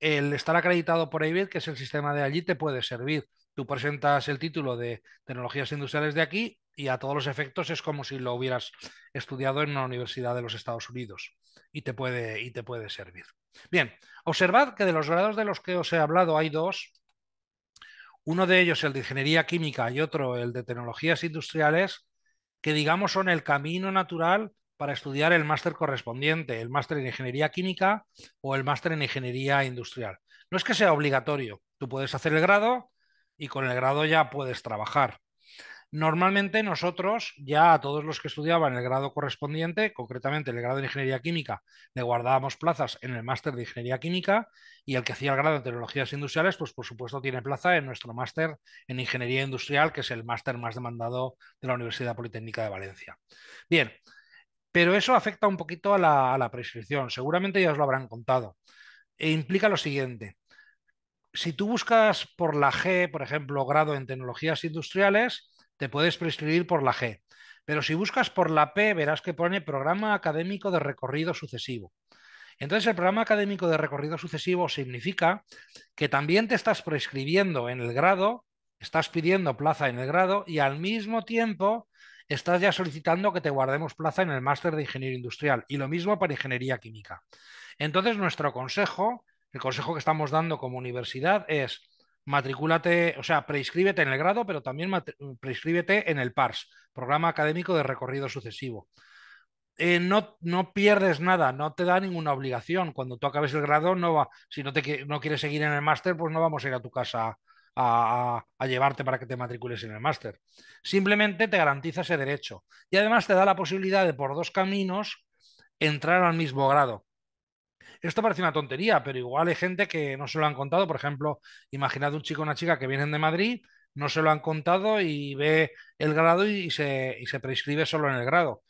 el estar acreditado por AVID, que es el sistema de allí, te puede servir. Tú presentas el título de tecnologías industriales de aquí y a todos los efectos es como si lo hubieras estudiado en una universidad de los Estados Unidos y te puede, y te puede servir. Bien, observad que de los grados de los que os he hablado hay dos. Uno de ellos, el de ingeniería química, y otro, el de tecnologías industriales, que digamos son el camino natural para estudiar el máster correspondiente, el máster en ingeniería química o el máster en ingeniería industrial. No es que sea obligatorio, tú puedes hacer el grado y con el grado ya puedes trabajar. Normalmente nosotros ya a todos los que estudiaban el grado correspondiente, concretamente el grado de Ingeniería Química, le guardábamos plazas en el máster de Ingeniería Química y el que hacía el grado en Tecnologías Industriales, pues por supuesto tiene plaza en nuestro máster en Ingeniería Industrial, que es el máster más demandado de la Universidad Politécnica de Valencia. Bien, pero eso afecta un poquito a la, prescripción, seguramente ya os lo habrán contado. E implica lo siguiente, si tú buscas por la G, por ejemplo, grado en tecnologías industriales, te puedes prescribir por la G. Pero si buscas por la P, verás que pone programa académico de recorrido sucesivo. Entonces, el programa académico de recorrido sucesivo significa que también te estás prescribiendo en el grado, estás pidiendo plaza en el grado y al mismo tiempo estás ya solicitando que te guardemos plaza en el máster de ingeniería industrial y lo mismo para ingeniería química. Entonces, nuestro consejo, el consejo que estamos dando como universidad es matricúlate, o sea, preinscríbete en el grado, pero también preinscríbete en el PARS, Programa Académico de Recorrido Sucesivo. Eh, no, no, pierdes nada, no te da ninguna obligación. Cuando tú acabes el grado, no va, si no, te, no quieres seguir en el máster, pues no vamos a ir a tu casa a, llevarte para que te matricules en el máster. Simplemente te garantiza ese derecho y además te da la posibilidad de por dos caminos entrar al mismo grado. Esto parece una tontería, pero igual hay gente que no se lo han contado. Por ejemplo, imaginad un chico o una chica que vienen de Madrid, no se lo han contado y ve el grado y, se, y se prescribe solo en el grado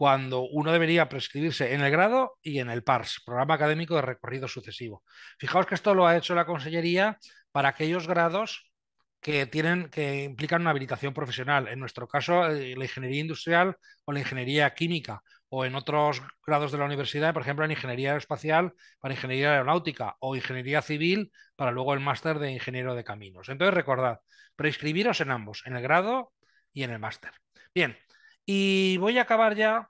cuando uno debería prescribirse en el grado y en el PARS, Programa Académico de Recorrido Sucesivo. Fijaos que esto lo ha hecho la Consellería para aquellos grados que tienen que implican una habilitación profesional, en nuestro caso eh, la ingeniería industrial o la ingeniería química, o en otros grados de la universidad, por ejemplo en ingeniería Espacial para ingeniería aeronáutica o ingeniería civil para luego el máster de ingeniero de caminos. Entonces recordad, prescribiros en ambos, en el grado y en el máster. Bien, y voy a acabar ya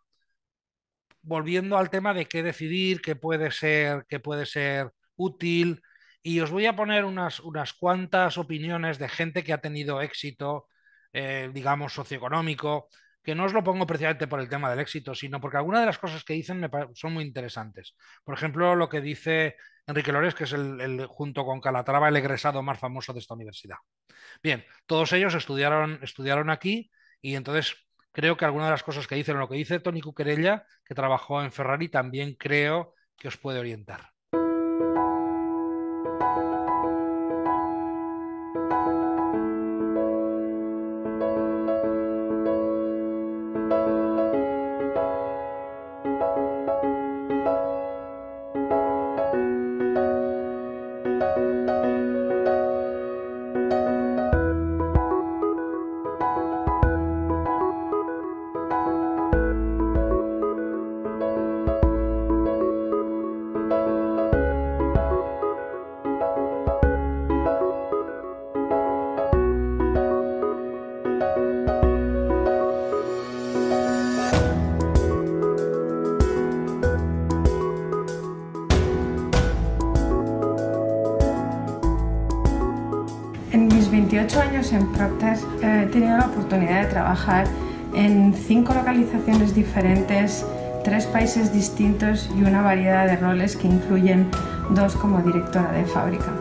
volviendo al tema de qué decidir, qué puede ser, qué puede ser útil. Y os voy a poner unas, unas cuantas opiniones de gente que ha tenido éxito, eh, digamos, socioeconómico, que no os lo pongo precisamente por el tema del éxito, sino porque algunas de las cosas que dicen son muy interesantes. Por ejemplo, lo que dice Enrique Lores, que es el, junto con Calatrava el egresado más famoso de esta universidad. Bien, todos ellos estudiaron, estudiaron aquí y entonces creo que alguna de las cosas que dicen, lo que dice Tony Cuquerella, que trabajó en Ferrari, también creo que os puede orientar. en cinco localizaciones diferentes, tres países distintos y una variedad de roles que incluyen dos como directora de fábrica.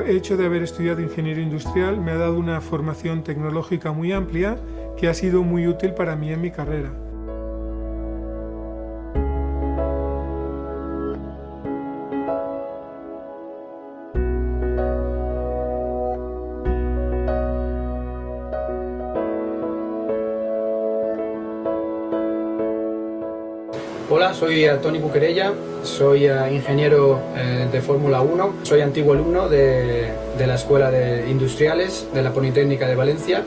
el hecho de haber estudiado ingeniería industrial me ha dado una formación tecnológica muy amplia que ha sido muy útil para mí en mi carrera. Hola, soy Antonio Buquerella. Soy eh, ingeniero eh, de Fórmula 1, soy antiguo alumno de, de la Escuela de Industriales de la Politécnica de Valencia.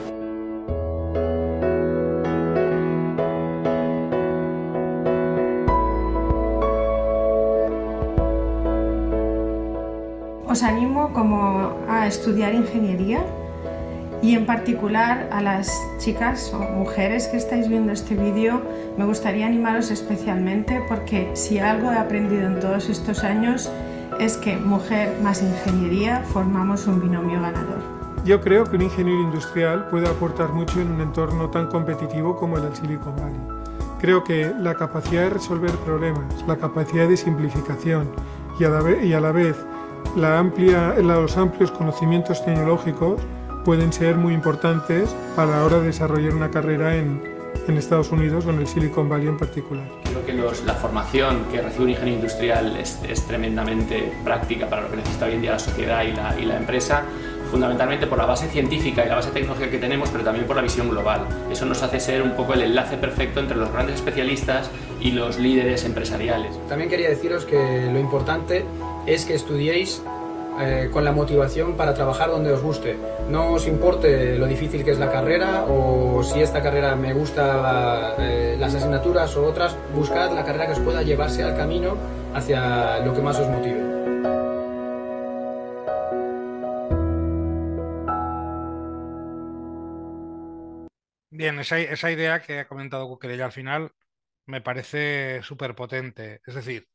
Os animo como a estudiar ingeniería y en particular a las chicas o mujeres que estáis viendo este vídeo, me gustaría animaros especialmente porque si algo he aprendido en todos estos años es que mujer más ingeniería formamos un binomio ganador. Yo creo que un ingeniero industrial puede aportar mucho en un entorno tan competitivo como el del Silicon Valley. Creo que la capacidad de resolver problemas, la capacidad de simplificación y a la vez, la amplia, los amplios conocimientos tecnológicos pueden ser muy importantes para la hora de desarrollar una carrera en, en Estados Unidos o en el Silicon Valley en particular. Creo que la formación que recibe un ingeniero industrial es, tremendamente práctica para lo que necesita hoy en día la sociedad y la, y la empresa, fundamentalmente por la base científica y la base tecnológica que tenemos, pero también por la visión global. Eso nos hace ser un poco el enlace perfecto entre los grandes especialistas y los líderes empresariales. También quería deciros que lo importante es que estudiéis eh, con la motivación para trabajar donde os guste. No os importe lo difícil que es la carrera o si esta carrera me gusta eh, las asignaturas o otras, buscad la carrera que os pueda llevarse al camino hacia lo que más os motive. Bien, esa, idea que ha comentado ella al final me parece súper potente. Es decir,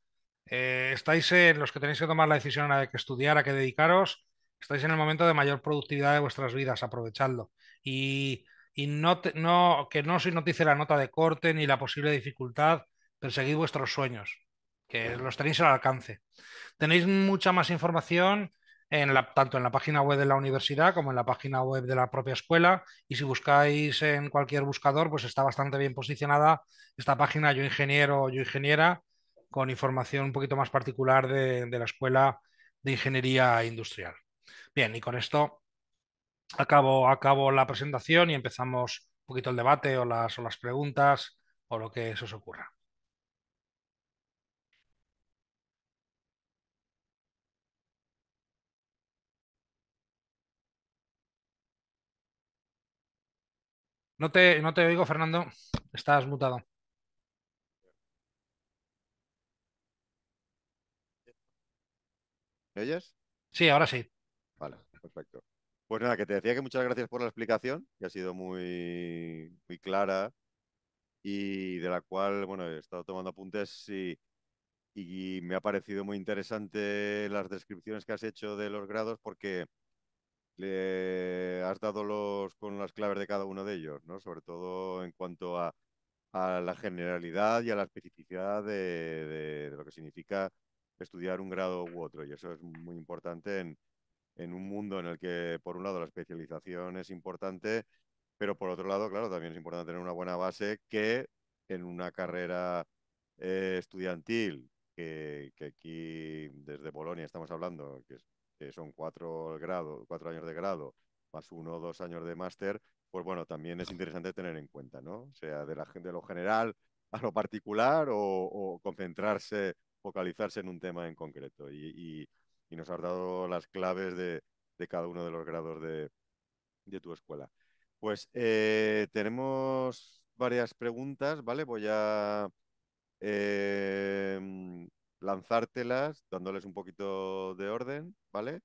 eh, estáis en los que tenéis que tomar la decisión a qué estudiar, a qué dedicaros, estáis en el momento de mayor productividad de vuestras vidas, aprovechadlo. Y, no, que no os notice la nota de corte ni la posible dificultad, perseguid vuestros sueños, que los tenéis al alcance. Tenéis mucha más información tanto en la página web de la universidad como en la página web de la propia escuela. Y si buscáis en cualquier buscador, pues está bastante bien posicionada esta página Yo Ingeniero o Yo Ingeniera con información un poquito más particular de, la Escuela de Ingeniería Industrial. Bien, y con esto acabo, acabo la presentación y empezamos un poquito el debate o las, o las preguntas o lo que se os ocurra. No te, no te oigo, Fernando. Estás mutado. ellas Sí, ahora sí. Vale, perfecto. Pues nada, que te decía que muchas gracias por la explicación, que ha sido muy, muy clara y de la cual, bueno, he estado tomando apuntes y, me ha parecido muy interesante las descripciones que has hecho de los grados porque le has dado los con las claves de cada uno de ellos, ¿no? Sobre todo en cuanto a, la generalidad y a la especificidad de lo que significa estudiar un grado u otro. Y eso es muy importante en, un mundo en el que, por un lado, la especialización es importante, pero por otro lado, claro, también es importante tener una buena base que en una carrera eh, estudiantil, que, aquí desde Bolonia estamos hablando, que, son cuatro, cuatro años de grado, más uno o dos años de máster, pues bueno, también es interesante tener en cuenta, ¿no? O sea, de, la, de lo general a lo particular o concentrarse focalizarse en un tema en concreto y, nos has dado las claves de, cada uno de los grados de, tu escuela. Pues eh, tenemos varias preguntas, ¿vale? Voy a eh, mm, lanzártelas, dándoles un poquito de orden, ¿vale?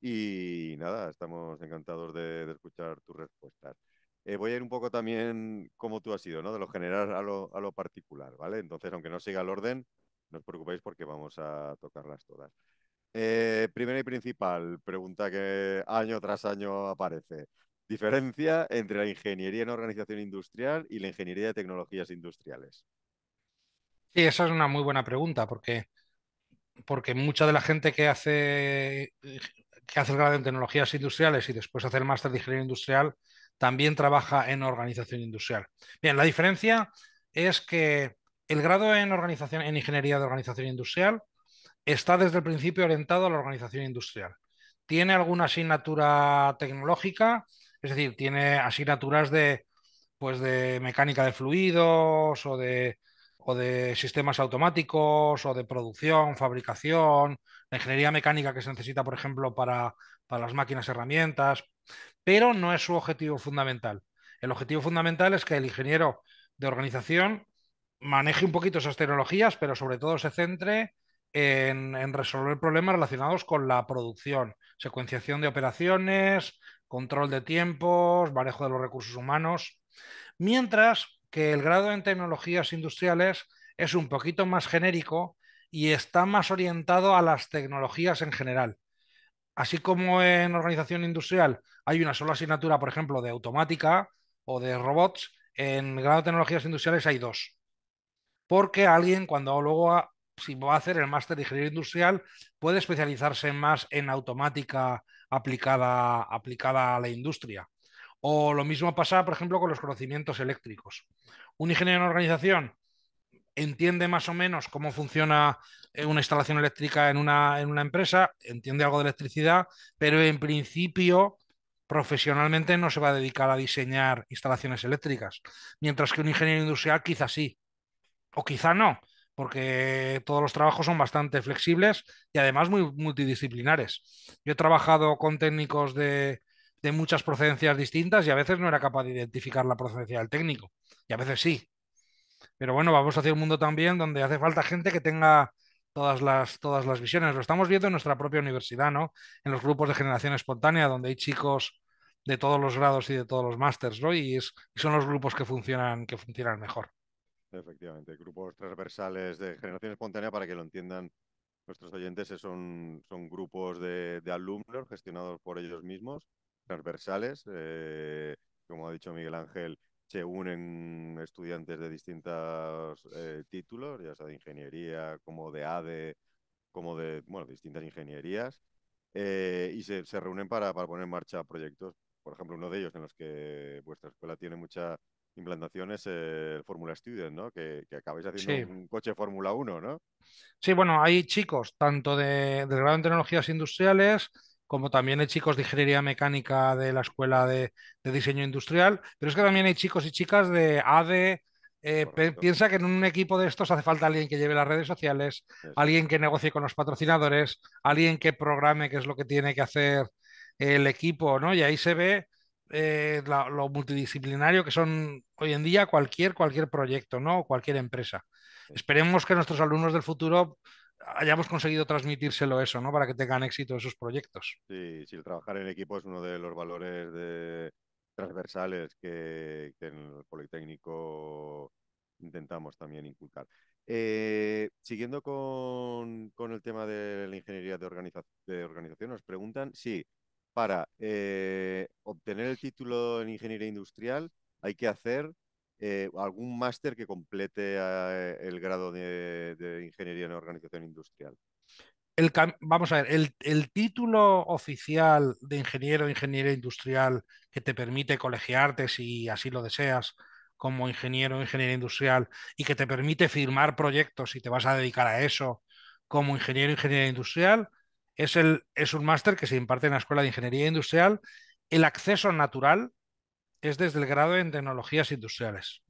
Y nada, estamos encantados de, escuchar tus respuestas. Eh, voy a ir un poco también como tú has sido, ¿no? De lo general a lo, a lo particular, ¿vale? Entonces, aunque no siga el orden, no os preocupéis porque vamos a tocarlas todas. Eh, primera y principal pregunta que año tras año aparece. Diferencia entre la ingeniería en organización industrial y la ingeniería de tecnologías industriales. Sí, esa es una muy buena pregunta porque, porque mucha de la gente que hace, que hace el grado en tecnologías industriales y después hace el máster de ingeniería industrial también trabaja en organización industrial. Bien, la diferencia es que el grado en, organización, en ingeniería de organización industrial está desde el principio orientado a la organización industrial. Tiene alguna asignatura tecnológica, es decir, tiene asignaturas de, pues de mecánica de fluidos o de, o de sistemas automáticos o de producción, fabricación, la ingeniería mecánica que se necesita, por ejemplo, para, para las máquinas herramientas, pero no es su objetivo fundamental. El objetivo fundamental es que el ingeniero de organización maneje un poquito esas tecnologías, pero sobre todo se centre en, resolver problemas relacionados con la producción, secuenciación de operaciones, control de tiempos, manejo de los recursos humanos, mientras que el grado en tecnologías industriales es un poquito más genérico y está más orientado a las tecnologías en general. Así como en organización industrial hay una sola asignatura, por ejemplo, de automática o de robots, en grado de tecnologías industriales hay dos porque alguien cuando luego, si va a hacer el máster de ingeniería industrial, puede especializarse más en automática aplicada, aplicada a la industria. O lo mismo pasa, por ejemplo, con los conocimientos eléctricos. Un ingeniero en organización entiende más o menos cómo funciona eh, una instalación eléctrica en una, en una empresa, entiende algo de electricidad, pero en principio profesionalmente no se va a dedicar a diseñar instalaciones eléctricas, mientras que un ingeniero industrial quizás sí o quizá no, porque todos los trabajos son bastante flexibles y además muy multidisciplinares. Yo he trabajado con técnicos de, muchas procedencias distintas y a veces no era capaz de identificar la procedencia del técnico, y a veces sí. Pero bueno, vamos hacia un mundo también donde hace falta gente que tenga todas las, visiones. Lo estamos viendo en nuestra propia universidad, ¿no? En los grupos de generación espontánea, donde hay chicos de todos los grados y de todos los másters, ¿no? Y, y son los grupos que funcionan, que funcionan mejor. Efectivamente, grupos transversales de generación espontánea, para que lo entiendan nuestros oyentes, son, son grupos de, alumnos gestionados por ellos mismos, transversales. Eh, como ha dicho Miguel Ángel, se unen estudiantes de distintos eh, títulos, ya sea de ingeniería, como de ADE, como de bueno, distintas ingenierías, eh, y se, se reúnen para, para poner en marcha proyectos. Por ejemplo, uno de ellos en los que vuestra escuela tiene mucha Implantaciones eh, Fórmula Student, ¿no? Que, que acabáis haciendo un coche Fórmula 1, ¿no? Sí, bueno, hay chicos tanto de, grado en tecnologías industriales como también hay chicos de ingeniería mecánica de la escuela de, diseño industrial, pero es que también hay chicos y chicas de ADE. Eh, piensa que en un equipo de estos hace falta alguien que lleve las redes sociales, alguien que negocie con los patrocinadores, alguien que programe qué es lo que tiene que hacer el equipo, ¿no? Y ahí se ve eh, lo multidisciplinario que son hoy en día cualquier, cualquier proyecto, ¿no? cualquier empresa. Esperemos que nuestros alumnos del futuro hayamos conseguido transmitírselo eso, Para que tengan éxito esos proyectos. Sí, sí, el trabajar en equipo es uno de los valores transversales que, en el Politécnico intentamos también inculcar. Eh, siguiendo con, el tema de la ingeniería de, organización, nos preguntan sí para eh, obtener el título en ingeniería industrial hay que hacer eh, algún máster que complete eh, el grado de, ingeniería en organización industrial. vamos a ver, el, título oficial de ingeniero o ingeniería industrial que te permite colegiarte si así lo deseas como ingeniero o ingeniería industrial y que te permite firmar proyectos si te vas a dedicar a eso como ingeniero o ingeniería industrial, es, un máster que se imparte en la Escuela de Ingeniería Industrial. El acceso natural es desde el grado en tecnologías industriales.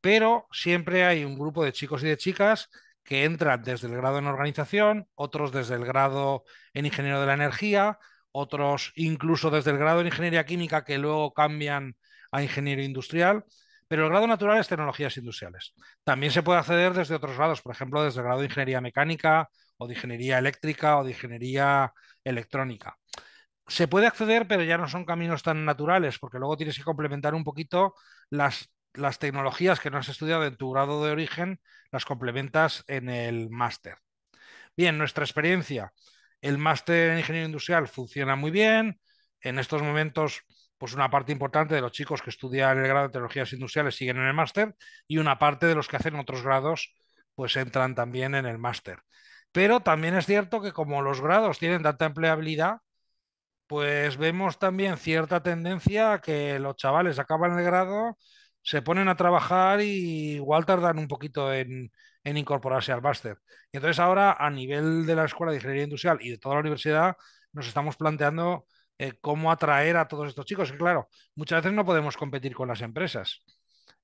Pero siempre hay un grupo de chicos y de chicas que entran desde el grado en organización, otros desde el grado en ingeniero de la energía, otros incluso desde el grado en ingeniería química que luego cambian a ingeniero industrial, pero el grado natural es tecnologías industriales. También se puede acceder desde otros grados, por ejemplo, desde el grado de ingeniería mecánica o de ingeniería eléctrica o de ingeniería electrónica. Se puede acceder, pero ya no son caminos tan naturales, porque luego tienes que complementar un poquito las, tecnologías que no has estudiado en tu grado de origen, las complementas en el máster. Bien, nuestra experiencia. El máster en ingeniería industrial funciona muy bien. En estos momentos, pues una parte importante de los chicos que estudian el grado de tecnologías industriales siguen en el máster y una parte de los que hacen otros grados, pues entran también en el máster. Pero también es cierto que como los grados tienen tanta empleabilidad, pues vemos también cierta tendencia a que los chavales acaban el grado, se ponen a trabajar y igual tardan un poquito en, incorporarse al máster. Y entonces ahora a nivel de la Escuela de Ingeniería Industrial y de toda la universidad nos estamos planteando eh, cómo atraer a todos estos chicos. Y claro, muchas veces no podemos competir con las empresas.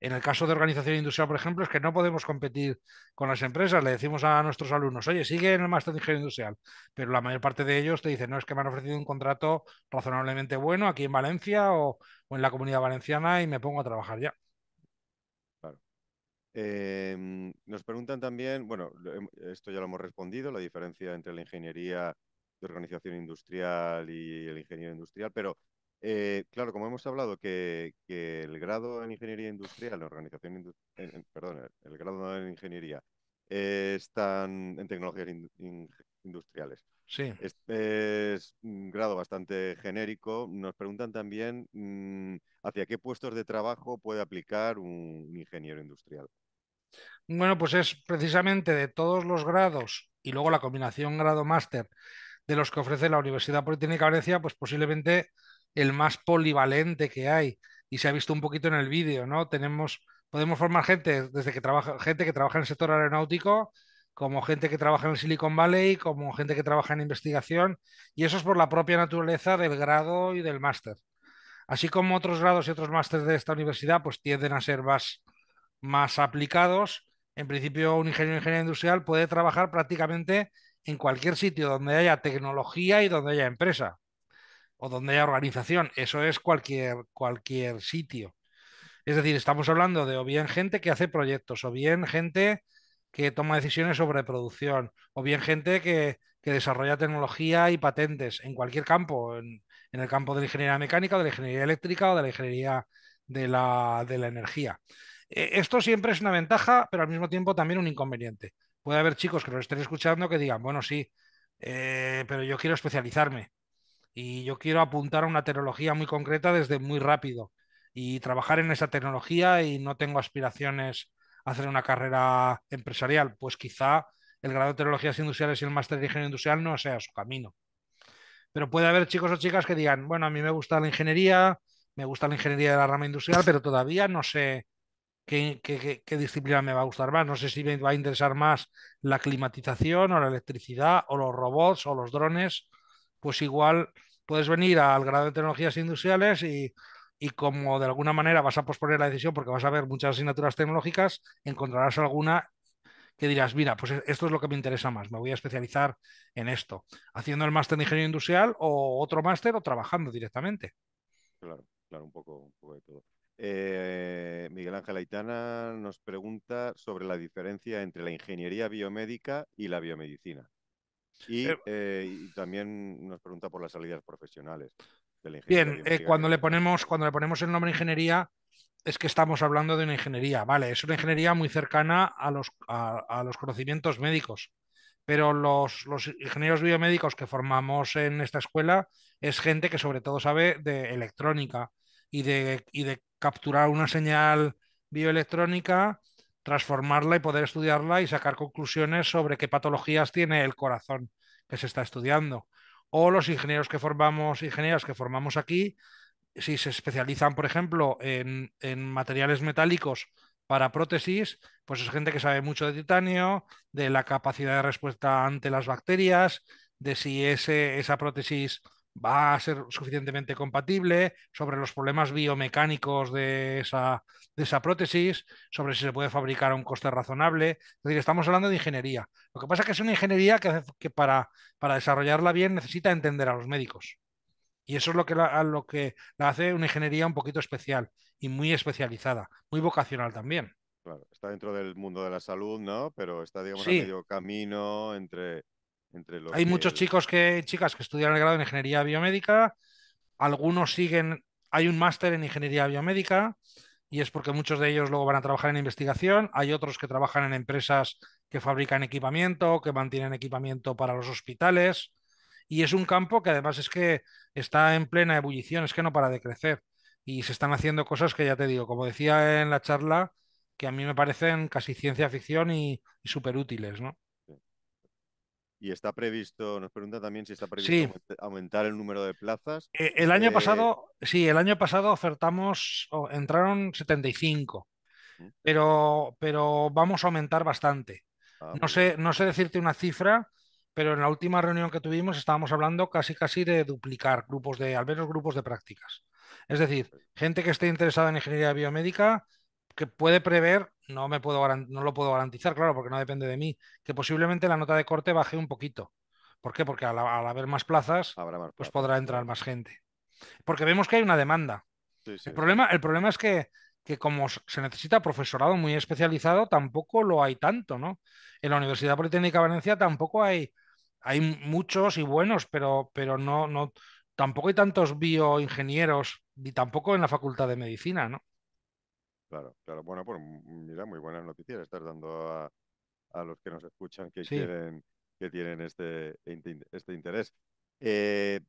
En el caso de organización industrial, por ejemplo, es que no podemos competir con las empresas. Le decimos a nuestros alumnos, oye, sigue en el máster de ingeniería industrial, pero la mayor parte de ellos te dicen, no, es que me han ofrecido un contrato razonablemente bueno aquí en Valencia o, en la comunidad valenciana y me pongo a trabajar ya. Em, nos preguntan también, bueno, esto ya lo hemos respondido, la diferencia entre la ingeniería de organización industrial y el ingeniero industrial, pero eh, claro, como hemos hablado que, el grado en ingeniería industrial, organización perdón, el grado en ingeniería están en tecnologías industriales. Sí. Es, un grado bastante genérico. Nos preguntan también mm, hacia qué puestos de trabajo puede aplicar un, un ingeniero industrial. Bueno, pues es precisamente de todos los grados y luego la combinación grado-máster de los que ofrece la Universidad Politécnica de Valencia, pues posiblemente el más polivalente que hay. Y se ha visto un poquito en el vídeo, ¿no? Tenemos, podemos formar gente desde que trabaja, gente que trabaja en el sector aeronáutico, como gente que trabaja en el Silicon Valley, como gente que trabaja en investigación, y eso es por la propia naturaleza del grado y del máster. Así como otros grados y otros másteres de esta universidad, pues tienden a ser más, más aplicados. En principio, un ingeniero ingeniero industrial puede trabajar prácticamente en cualquier sitio donde haya tecnología y donde haya empresa o donde haya organización. Eso es cualquier, cualquier sitio. Es decir, estamos hablando de o bien gente que hace proyectos, o bien gente que toma decisiones sobre producción, o bien gente que, desarrolla tecnología y patentes en cualquier campo, en, el campo de la ingeniería mecánica, de la ingeniería eléctrica o de la ingeniería de la, energía. E, esto siempre es una ventaja, pero al mismo tiempo también un inconveniente. Puede haber chicos que lo estén escuchando que digan, bueno, sí, eh, pero yo quiero especializarme y yo quiero apuntar a una tecnología muy concreta desde muy rápido y trabajar en esa tecnología y no tengo aspiraciones a hacer una carrera empresarial, pues quizá el grado de tecnologías industriales y el máster de ingeniería industrial no sea su camino. Pero puede haber chicos o chicas que digan, bueno, a mí me gusta la ingeniería, me gusta la ingeniería de la rama industrial, pero todavía no sé qué, qué, disciplina me va a gustar más. No sé si me va a interesar más la climatización o la electricidad o los robots o los drones. Pues igual puedes venir al grado de tecnologías industriales y, como de alguna manera vas a posponer la decisión porque vas a ver muchas asignaturas tecnológicas, encontrarás alguna que dirás, mira, pues e-, esto es lo que me interesa más, me voy a especializar en esto, haciendo el máster de ingeniería industrial o otro máster o trabajando directamente. Claro, claro, un poco, de todo. Eh, Miguel Ángel Aitana nos pregunta sobre la diferencia entre la ingeniería biomédica y la biomedicina. Eh, eh, y, también nos pregunta por las salidas profesionales de la Bien, eh, cuando, le ponemos, cuando le ponemos el nombre ingeniería, es que estamos hablando de una ingeniería, ¿vale? Es una ingeniería muy cercana a los, los conocimientos médicos, pero los, ingenieros biomédicos que formamos en esta escuela es gente que sobre todo sabe de electrónica y de, y de capturar una señal bioelectrónica transformarla y poder estudiarla y sacar conclusiones sobre qué patologías tiene el corazón que se está estudiando. O los ingenieros que formamos, ingenieras que formamos aquí, si se especializan, por ejemplo, en, en materiales metálicos para prótesis, pues es gente que sabe mucho de titanio, de la capacidad de respuesta ante las bacterias, de si ese, esa prótesis va a ser suficientemente compatible, sobre los problemas biomecánicos de esa, prótesis, sobre si se puede fabricar a un coste razonable. Es decir, estamos hablando de ingeniería. Lo que pasa es que es una ingeniería que, que para, desarrollarla bien necesita entender a los médicos. Y eso es lo que, la, lo que la hace una ingeniería un poquito especial y muy especializada, muy vocacional también. está dentro del mundo de la salud, ¿no? Pero está, digamos, en medio camino entre hay muchos chicos que, chicas que estudian el grado en ingeniería biomédica, algunos siguen, hay un máster en ingeniería biomédica y es porque muchos de ellos luego van a trabajar en investigación, hay otros que trabajan en empresas que fabrican equipamiento, que mantienen equipamiento para los hospitales y es un campo que además es que está en plena ebullición, es que no para de crecer y se están haciendo cosas que ya te digo, como decía en la charla, que a mí me parecen casi ciencia ficción y, y súper útiles, ¿no? Y está previsto, nos pregunta también si está previsto aumentar el número de plazas. Eh, el año eh pasado, sí, el año pasado ofertamos, entraron 75, pero, pero vamos a aumentar bastante. Ah, no, sé, no sé decirte una cifra, pero en la última reunión que tuvimos estábamos hablando casi casi de duplicar grupos de, al menos grupos de prácticas. Es decir, gente que esté interesada en ingeniería biomédica que puede prever, no, me puedo, no lo puedo garantizar, claro, porque no depende de mí, que posiblemente la nota de corte baje un poquito. ¿Por qué? Porque al, haber más plazas, pues podrá entrar más gente. Porque vemos que hay una demanda. El, problema, el problema es que, que, como se necesita profesorado muy especializado, tampoco lo hay tanto, ¿no? En la Universidad Politécnica de Valencia tampoco hay, hay muchos y buenos, pero, pero no, no, tampoco hay tantos bioingenieros, ni tampoco en la Facultad de Medicina, ¿no? Claro, claro. Bueno, pues mm, mira, muy buenas noticias estás dando a, los que nos escuchan que quieren que tienen este, este, este interés. Eh,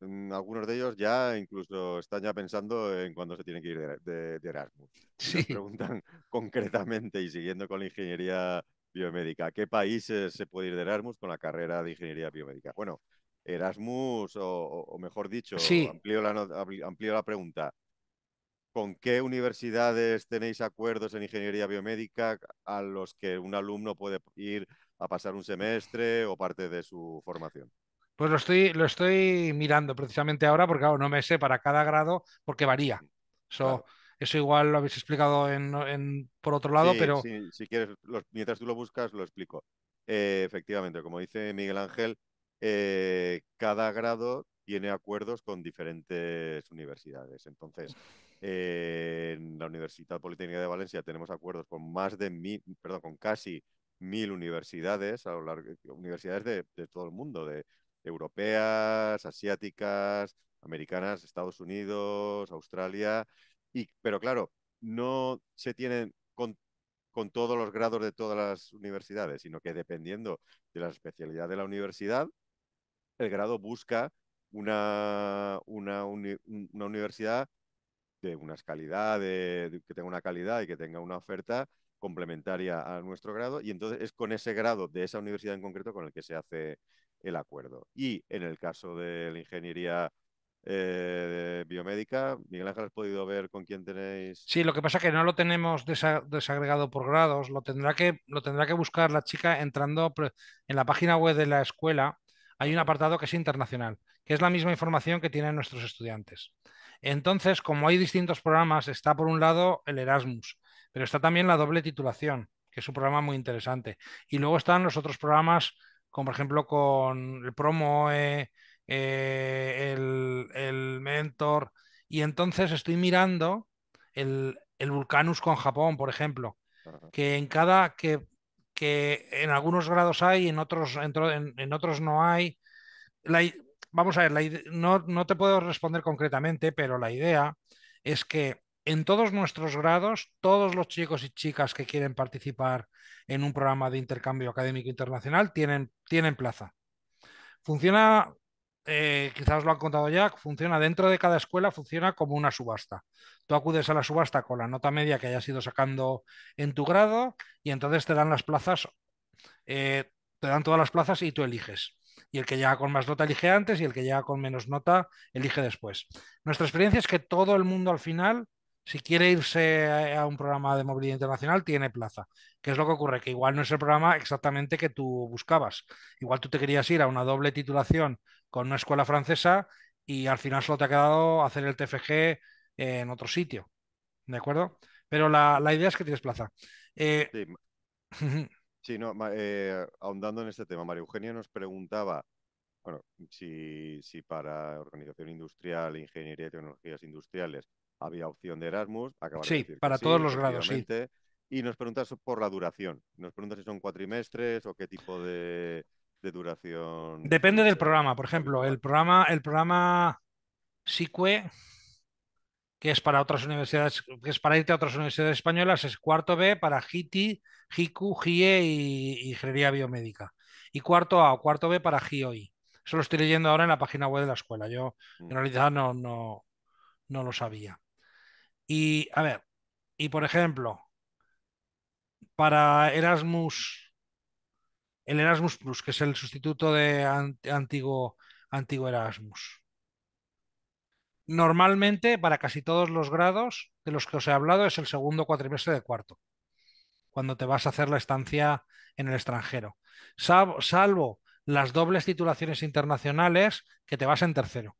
mm, algunos de ellos ya incluso están ya pensando en cuándo se tienen que ir de, Erasmus. preguntan concretamente y siguiendo con la ingeniería biomédica, qué países se puede ir de Erasmus con la carrera de ingeniería biomédica? Bueno, Erasmus, o, mejor dicho, amplío, la, amplío la pregunta, ¿Con qué universidades tenéis acuerdos en ingeniería biomédica a los que un alumno puede ir a pasar un semestre o parte de su formación? Pues lo estoy, mirando precisamente ahora porque no me sé para cada grado porque varía. Eso igual lo habéis explicado por otro lado, pero... si quieres, mientras tú lo buscas, lo explico. Eh, efectivamente, como dice Miguel Ángel, eh, cada grado tiene acuerdos con diferentes universidades. Entonces, en la Universidad Politécnica de Valencia tenemos acuerdos con más de mil, perdón, con casi mil universidades, a lo largo, universidades de, todo el mundo, de, europeas, asiáticas, americanas, Estados Unidos, Australia, y, pero claro, no se tienen con, todos los grados de todas las universidades, sino que dependiendo de la especialidad de la universidad, el grado busca una, una universidad de unas calidades, que tenga una calidad y que tenga una oferta complementaria a nuestro grado, y entonces es con ese grado de esa universidad en concreto con el que se hace el acuerdo. Y en el caso de la ingeniería eh, biomédica. Miguel Ángel, ¿has podido ver con quién tenéis? Sí, lo que pasa es que no lo tenemos desagregado por grados, lo tendrá, que, lo tendrá que buscar la chica entrando en la página web de la escuela. Hay un apartado que es internacional, que es la misma información que tienen nuestros estudiantes. Entonces, como hay distintos programas, está por un lado el Erasmus, pero está también la doble titulación, que es un programa muy interesante. Y luego están los otros programas, como por ejemplo con el Promo, eh, eh, el, Mentor. Y entonces estoy mirando el, Vulcanus con Japón, por ejemplo, que en cada, que, que en algunos grados hay, en otros, en, otros no hay. Vamos a ver, no, te puedo responder concretamente, pero la idea es que en todos nuestros grados, todos los chicos y chicas que quieren participar en un programa de intercambio académico internacional tienen, tienen plaza. Funciona, eh, quizás lo han contado ya, funciona dentro de cada escuela, funciona como una subasta. Tú acudes a la subasta con la nota media que hayas ido sacando en tu grado y entonces te dan las plazas, eh, te dan todas las plazas y tú eliges y el que llega con más nota elige antes y el que llega con menos nota elige después. Nuestra experiencia es que todo el mundo al final, si quiere irse a un programa de movilidad internacional, tiene plaza. ¿Qué es lo que ocurre? Que igual no es el programa exactamente que tú buscabas. Igual tú te querías ir a una doble titulación con una escuela francesa y al final solo te ha quedado hacer el TFG en otro sitio. ¿De acuerdo? Pero la, idea es que tienes plaza. Eh, Sí, no, eh, ahondando en este tema, María Eugenia nos preguntaba, bueno, si, para organización industrial, ingeniería y tecnologías industriales había opción de Erasmus. sí, para todos los grados, sí. Y nos preguntas por la duración. Nos preguntas si son cuatrimestres o qué tipo de, duración. Depende del programa. Por ejemplo, el programa, el programa SICUE que es para otras universidades, que es para irte a otras universidades españolas, es cuarto B para GITI, GICU, GIE y Ingeniería Biomédica. Y cuarto A o cuarto B para GIOI. Eso lo estoy leyendo ahora en la página web de la escuela. Yo mm. en realidad no, no, no lo sabía. Y a ver, y por ejemplo, para Erasmus, el Erasmus Plus, que es el sustituto de antiguo, antiguo Erasmus Normalmente, para casi todos los grados de los que os he hablado, es el segundo cuatrimestre de cuarto, cuando te vas a hacer la estancia en el extranjero. Salvo, las dobles titulaciones internacionales, que te vas en tercero.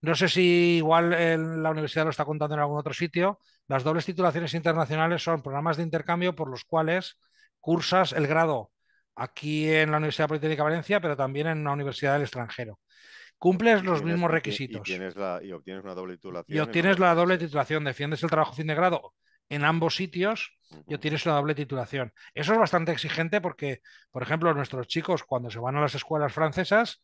No sé si igual la universidad lo está contando en algún otro sitio. Las dobles titulaciones internacionales son programas de intercambio por los cuales cursas el grado aquí en la Universidad Politécnica de Valencia, pero también en una universidad del extranjero. Cumples los mismos requisitos. Y, la, obtienes doble titulación. Y obtienes la doble titulación, defiendes el trabajo fin de grado en ambos sitios y obtienes doble titulación. Eso es bastante exigente porque, por ejemplo, nuestros chicos cuando se van a las escuelas francesas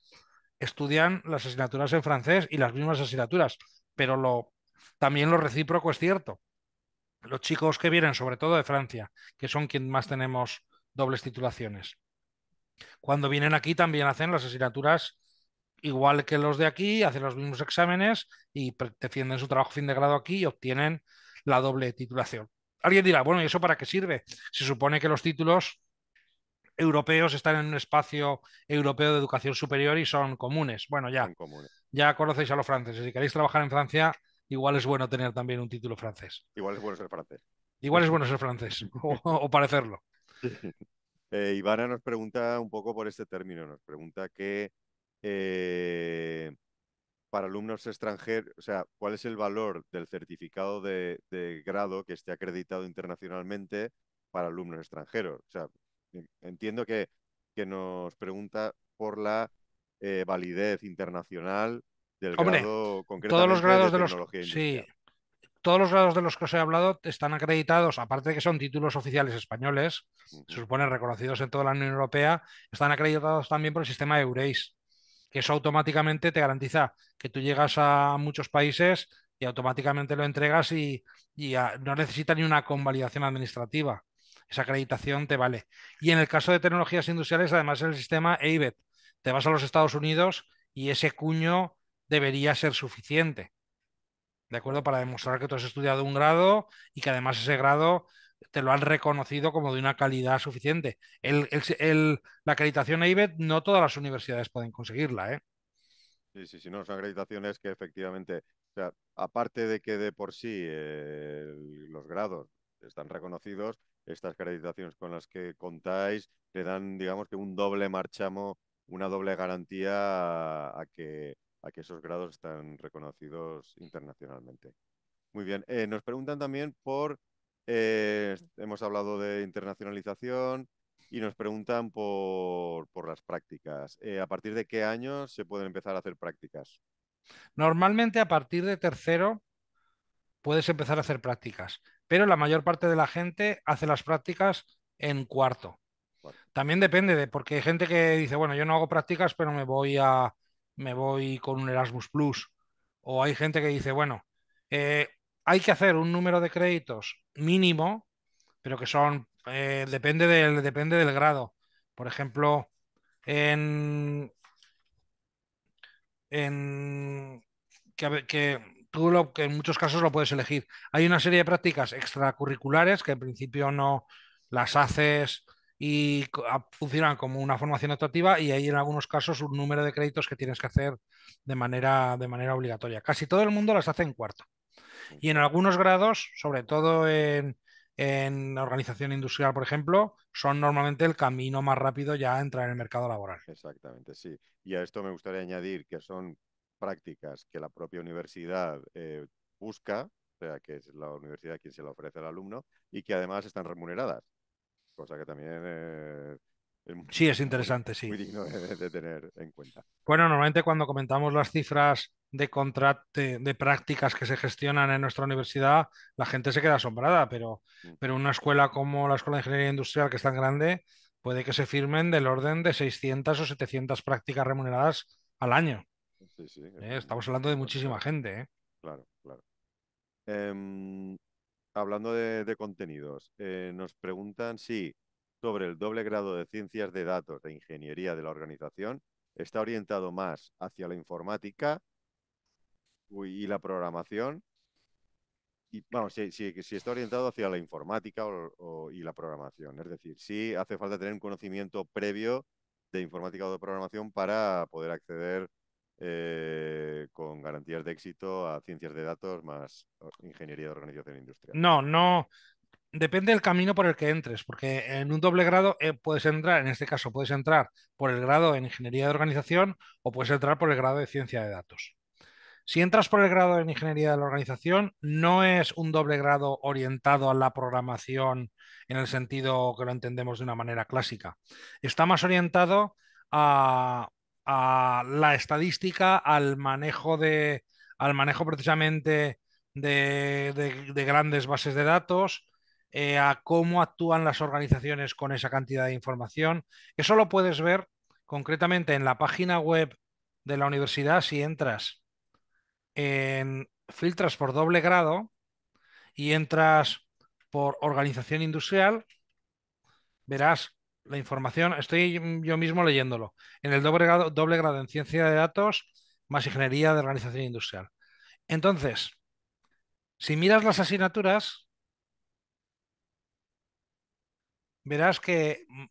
estudian las asignaturas en francés y las mismas asignaturas, pero lo, también lo recíproco es cierto. Los chicos que vienen, sobre todo de Francia, que son quienes más tenemos dobles titulaciones. Cuando vienen aquí también hacen las asignaturas igual que los de aquí, hacen los mismos exámenes y defienden su trabajo fin de grado aquí y obtienen la doble titulación. Alguien dirá, bueno, ¿y eso para qué sirve? Se supone que los títulos europeos están en un espacio europeo de educación superior y son comunes. Bueno, ya, ya conocéis a los franceses. Si queréis trabajar en Francia, igual es bueno tener también un título francés. Igual es bueno ser francés. Igual es bueno ser francés o, parecerlo. Eh, Ivana nos pregunta un poco por este término, nos pregunta que eh, para alumnos extranjeros, o sea, cuál es el valor del certificado de, grado que esté acreditado internacionalmente para alumnos extranjeros. O sea, entiendo que, que nos pregunta por la eh, validez internacional del grado todos los grados de, los sí, todos los grados de los que os he hablado están acreditados, aparte de que son títulos oficiales españoles, se supone reconocidos en toda la Unión Europea, están acreditados también por el sistema EUREIS que eso automáticamente te garantiza que tú llegas a muchos países y automáticamente lo entregas y, no necesita ni una convalidación administrativa. Esa acreditación te vale. Y en el caso de tecnologías industriales, además el sistema EIBET. Te vas a los Estados Unidos y ese cuño debería ser suficiente. ¿De acuerdo? Para demostrar que tú has estudiado un grado y que además ese grado te lo han reconocido como de una calidad suficiente. El, la acreditación EIBET no todas las universidades pueden conseguirla. ¿eh? Sí, sí, sí, no, son acreditaciones que efectivamente, o sea, aparte de que de por sí eh, los grados están reconocidos, estas acreditaciones con las que contáis te dan, digamos que un doble marchamo, una doble garantía a, que, a que esos grados están reconocidos internacionalmente. Muy bien, eh, nos preguntan también por eh, hemos hablado de internacionalización y nos preguntan por, las prácticas. Eh, ¿A partir de qué año se pueden empezar a hacer prácticas? Normalmente a partir de tercero puedes empezar a hacer prácticas, pero la mayor parte de la gente hace las prácticas en cuarto. También depende de, porque hay gente que dice, bueno, yo no hago prácticas, pero me voy a me voy con un Erasmus Plus. O hay gente que dice, bueno, eh, hay que hacer un número de créditos mínimo, pero que son, eh, depende, del, depende del grado. Por ejemplo, en, que, tú lo, que en muchos casos lo puedes elegir. Hay una serie de prácticas extracurriculares que en principio no las haces y funcionan como una formación optativa y hay en algunos casos un número de créditos que tienes que hacer de manera, de manera obligatoria. Casi todo el mundo las hace en cuarto. Y en algunos grados, sobre todo en, organización industrial, por ejemplo, son normalmente el camino más rápido ya a entrar en el mercado laboral. Exactamente, sí. Y a esto me gustaría añadir que son prácticas que la propia universidad eh, busca, o sea, que es la universidad quien se la ofrece al alumno, y que además están remuneradas, cosa que también... Eh, es muy, sí, es interesante, sí. digno de tener en cuenta. Bueno, normalmente cuando comentamos las cifras de, de, de, prácticas que se gestionan en nuestra universidad, la gente se queda asombrada, pero, mm. pero una escuela como la Escuela de Ingeniería Industrial, que es tan grande, puede que se firmen del orden de 600 o 700 prácticas remuneradas al año. Eh, estamos hablando de muchísima gente. ¿eh? Claro, claro. Em, hablando de, de contenidos, eh, nos preguntan si sobre el doble grado de ciencias de datos de ingeniería de la organización está orientado más hacia la informática y la programación. Y bueno si, si, está orientado hacia la informática o, y la programación. Es decir, si hace falta tener un conocimiento previo de informática o de programación para poder acceder eh, con garantías de éxito a ciencias de datos más ingeniería de organización industrial. No, no. Depende del camino por el que entres, porque en un doble grado eh, puedes entrar, en este caso, puedes entrar por el grado en ingeniería de organización o puedes entrar por el grado de ciencia de datos. Si entras por el grado en ingeniería de la organización, no es un doble grado orientado a la programación en el sentido que lo entendemos de una manera clásica. Está más orientado a, la estadística, al manejo de, al manejo precisamente de, grandes bases de datos, eh, a cómo actúan las organizaciones con esa cantidad de información. Eso lo puedes ver concretamente en la página web de la universidad si entras en filtras por doble grado y entras por organización industrial, verás la información, estoy yo mismo leyéndolo, en el doble grado, doble grado en ciencia de datos más ingeniería de organización industrial. Entonces, si miras las asignaturas, verás que mm,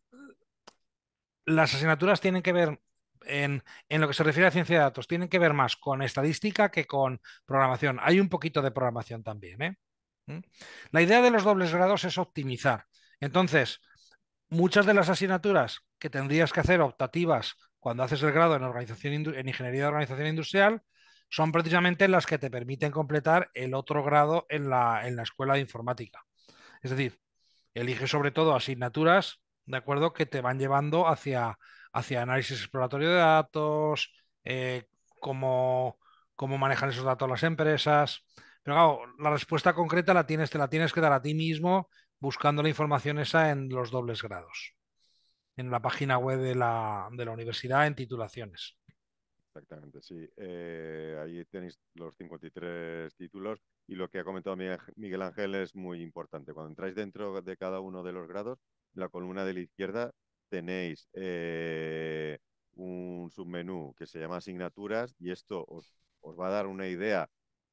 las asignaturas tienen que ver en, lo que se refiere a ciencia de datos, tienen que ver más con estadística que con programación. Hay un poquito de programación también. ¿eh? ¿Mm? La idea de los dobles grados es optimizar. Entonces, muchas de las asignaturas que tendrías que hacer optativas cuando haces el grado en, organización, en Ingeniería de Organización Industrial son precisamente las que te permiten completar el otro grado en la, en la escuela de informática. Es decir, elige sobre todo asignaturas, ¿de acuerdo?, que te van llevando hacia hacia análisis exploratorio de datos, eh, cómo, manejan esos datos las empresas. Pero claro, la respuesta concreta la tienes, te la tienes que dar a ti mismo buscando la información esa en los dobles grados, en la página web de la, universidad en titulaciones. Exactamente, sí. Eh, ahí tenéis los 53 títulos y lo que ha comentado Miguel Ángel es muy importante. Cuando entráis dentro de cada uno de los grados, la columna de la izquierda tenéis eh, un submenú que se llama asignaturas y esto os, va a dar una idea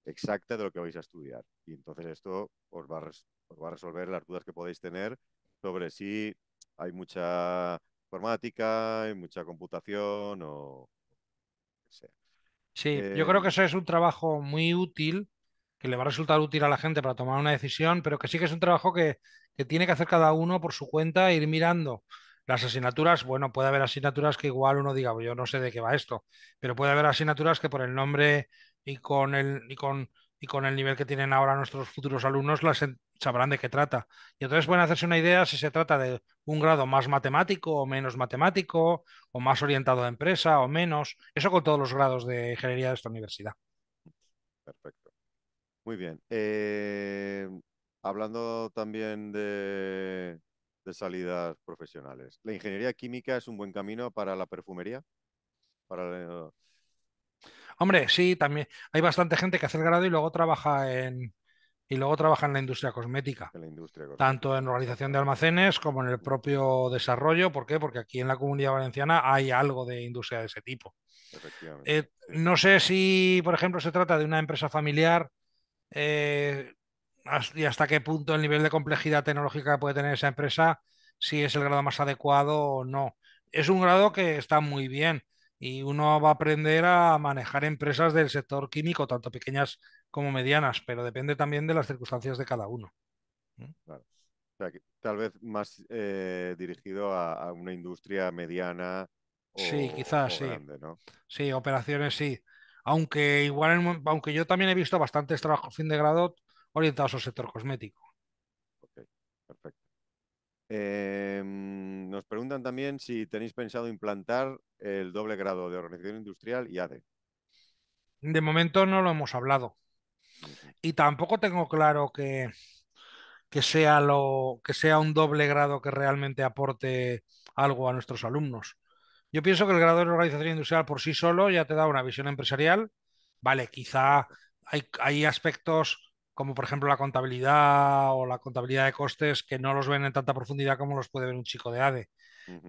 exacta de lo que vais a estudiar. Y entonces esto os va a, resolver las dudas que podéis tener sobre si hay mucha informática, hay mucha computación o Sí, yo creo que eh, eso es un trabajo muy útil, que le va a resultar útil a la gente para tomar una decisión, pero que sí que es un trabajo que, que tiene que hacer cada uno por su cuenta, ir mirando las asignaturas, bueno, puede haber asignaturas que igual uno diga, yo no sé de qué va esto, pero puede haber asignaturas que por el nombre y con el, con, y con el nivel que tienen ahora nuestros futuros alumnos las sabrán de qué trata. Y entonces pueden hacerse una idea si se trata de un grado más matemático o menos matemático, o más orientado a empresa o menos. Eso con todos los grados de ingeniería de esta universidad. Perfecto. Muy bien. Eh, hablando también de de salidas profesionales. ¿La ingeniería química es un buen camino para la perfumería? Para Hombre, sí, también hay bastante gente que hace el grado y luego trabaja en y luego trabaja en la industria cosmética. la Tanto en organización de almacenes como en el propio desarrollo. ¿Por qué? Porque aquí en la comunidad valenciana hay algo de industria de ese tipo. Efectivamente. Eh, no sé si, por ejemplo, se trata de una empresa familiar eh, y hasta qué punto el nivel de complejidad tecnológica puede tener esa empresa, si es el grado más adecuado o no. Es un grado que está muy bien y uno va a aprender a manejar empresas del sector químico, tanto pequeñas como medianas, pero depende también de las circunstancias de cada uno. Mm. tal vez más eh, dirigido a, una industria mediana. O, sí, quizás, sí. Sí, operaciones sí. Aunque igual, aunque yo también he visto bastantes trabajos fin de grado orientados al sector cosmético. Ok, perfecto. Eh, nos preguntan también si tenéis pensado implantar el doble grado de organización industrial y ADE. De momento no lo hemos hablado. Y tampoco tengo claro que, que sea, lo, que sea un doble grado que realmente aporte algo a nuestros alumnos. Yo pienso que el grado de organización industrial por sí solo ya te da una visión empresarial. Vale, quizá hay, hay aspectos como por ejemplo la contabilidad o la contabilidad de costes, que no los ven en tanta profundidad como los puede ver un chico de ADE.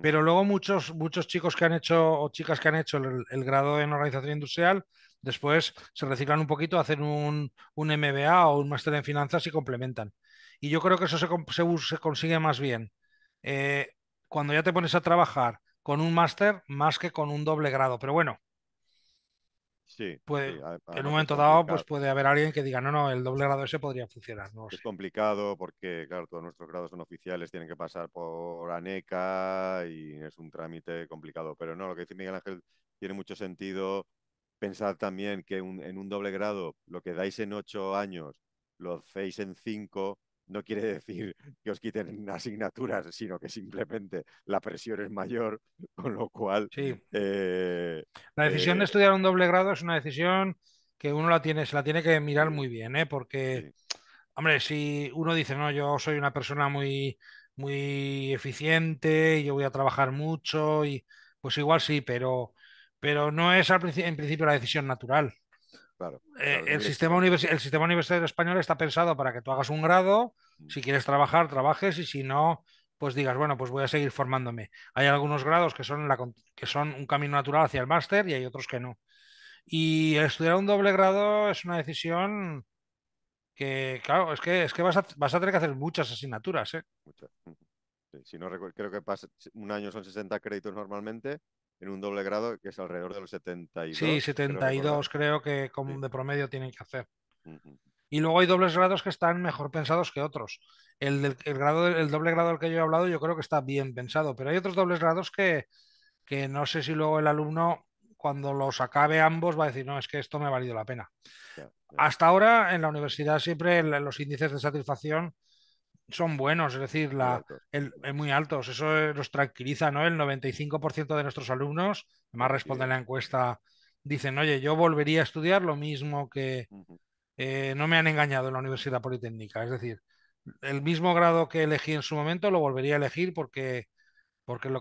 Pero luego muchos, muchos chicos que han hecho o chicas que han hecho el, grado en organización industrial, después se reciclan un poquito, hacen un, MBA o un máster en finanzas y complementan. Y yo creo que eso se, consigue más bien eh, cuando ya te pones a trabajar con un máster más que con un doble grado. Pero bueno, Sí, puede, en un momento dado pues puede haber alguien que diga, no, no, el doble grado ese podría funcionar. es complicado porque, claro, todos nuestros grados son oficiales, tienen que pasar por ANECA y es un trámite complicado. Pero no, lo que dice Miguel Ángel tiene mucho sentido. pensar también que en un doble grado lo que dais en ocho años lo hacéis en cinco no quiere decir que os quiten asignaturas, sino que simplemente la presión es mayor, con lo cual... Sí. Eh, la decisión de eh, estudiar un doble grado es una decisión que uno la tiene, se la tiene que mirar muy bien, ¿eh? porque, hombre, si uno dice, no, yo soy una persona muy, muy eficiente, y yo voy a trabajar mucho, y pues igual sí, pero, pero no es en principio la decisión natural. Eh, el, sistema el sistema universitario español está pensado para que tú hagas un grado, mm. si quieres trabajar, trabajes y si no, pues digas, bueno, pues voy a seguir formándome. Hay algunos grados que son, la, que son un camino natural hacia el máster y hay otros que no. Y estudiar un doble grado es una decisión que, claro, es que, es que vas, a, tener que hacer muchas asignaturas. ¿eh? si no recuerdo, creo que pasa, un año son 60 créditos normalmente en un doble grado, que es alrededor de los 72. Sí, 72 creo, que como de promedio tienen que hacer. Y luego hay dobles grados que están mejor pensados que otros. El, grado, el doble grado del que yo he hablado yo creo que está bien pensado, pero hay otros dobles grados que, que no sé si luego el alumno cuando los acabe ambos va a decir, no, es que esto me ha valido la pena. Hasta ahora en la universidad siempre los índices de satisfacción son buenos, es decir, la, muy altos. Eh, Eso nos eh, tranquiliza, ¿no? El 95% de nuestros alumnos, además responden la encuesta, dicen, oye, yo volvería a estudiar lo mismo que eh, no me han engañado en la Universidad Politécnica. Es decir, el mismo grado que elegí en su momento lo volvería a elegir porque, porque lo que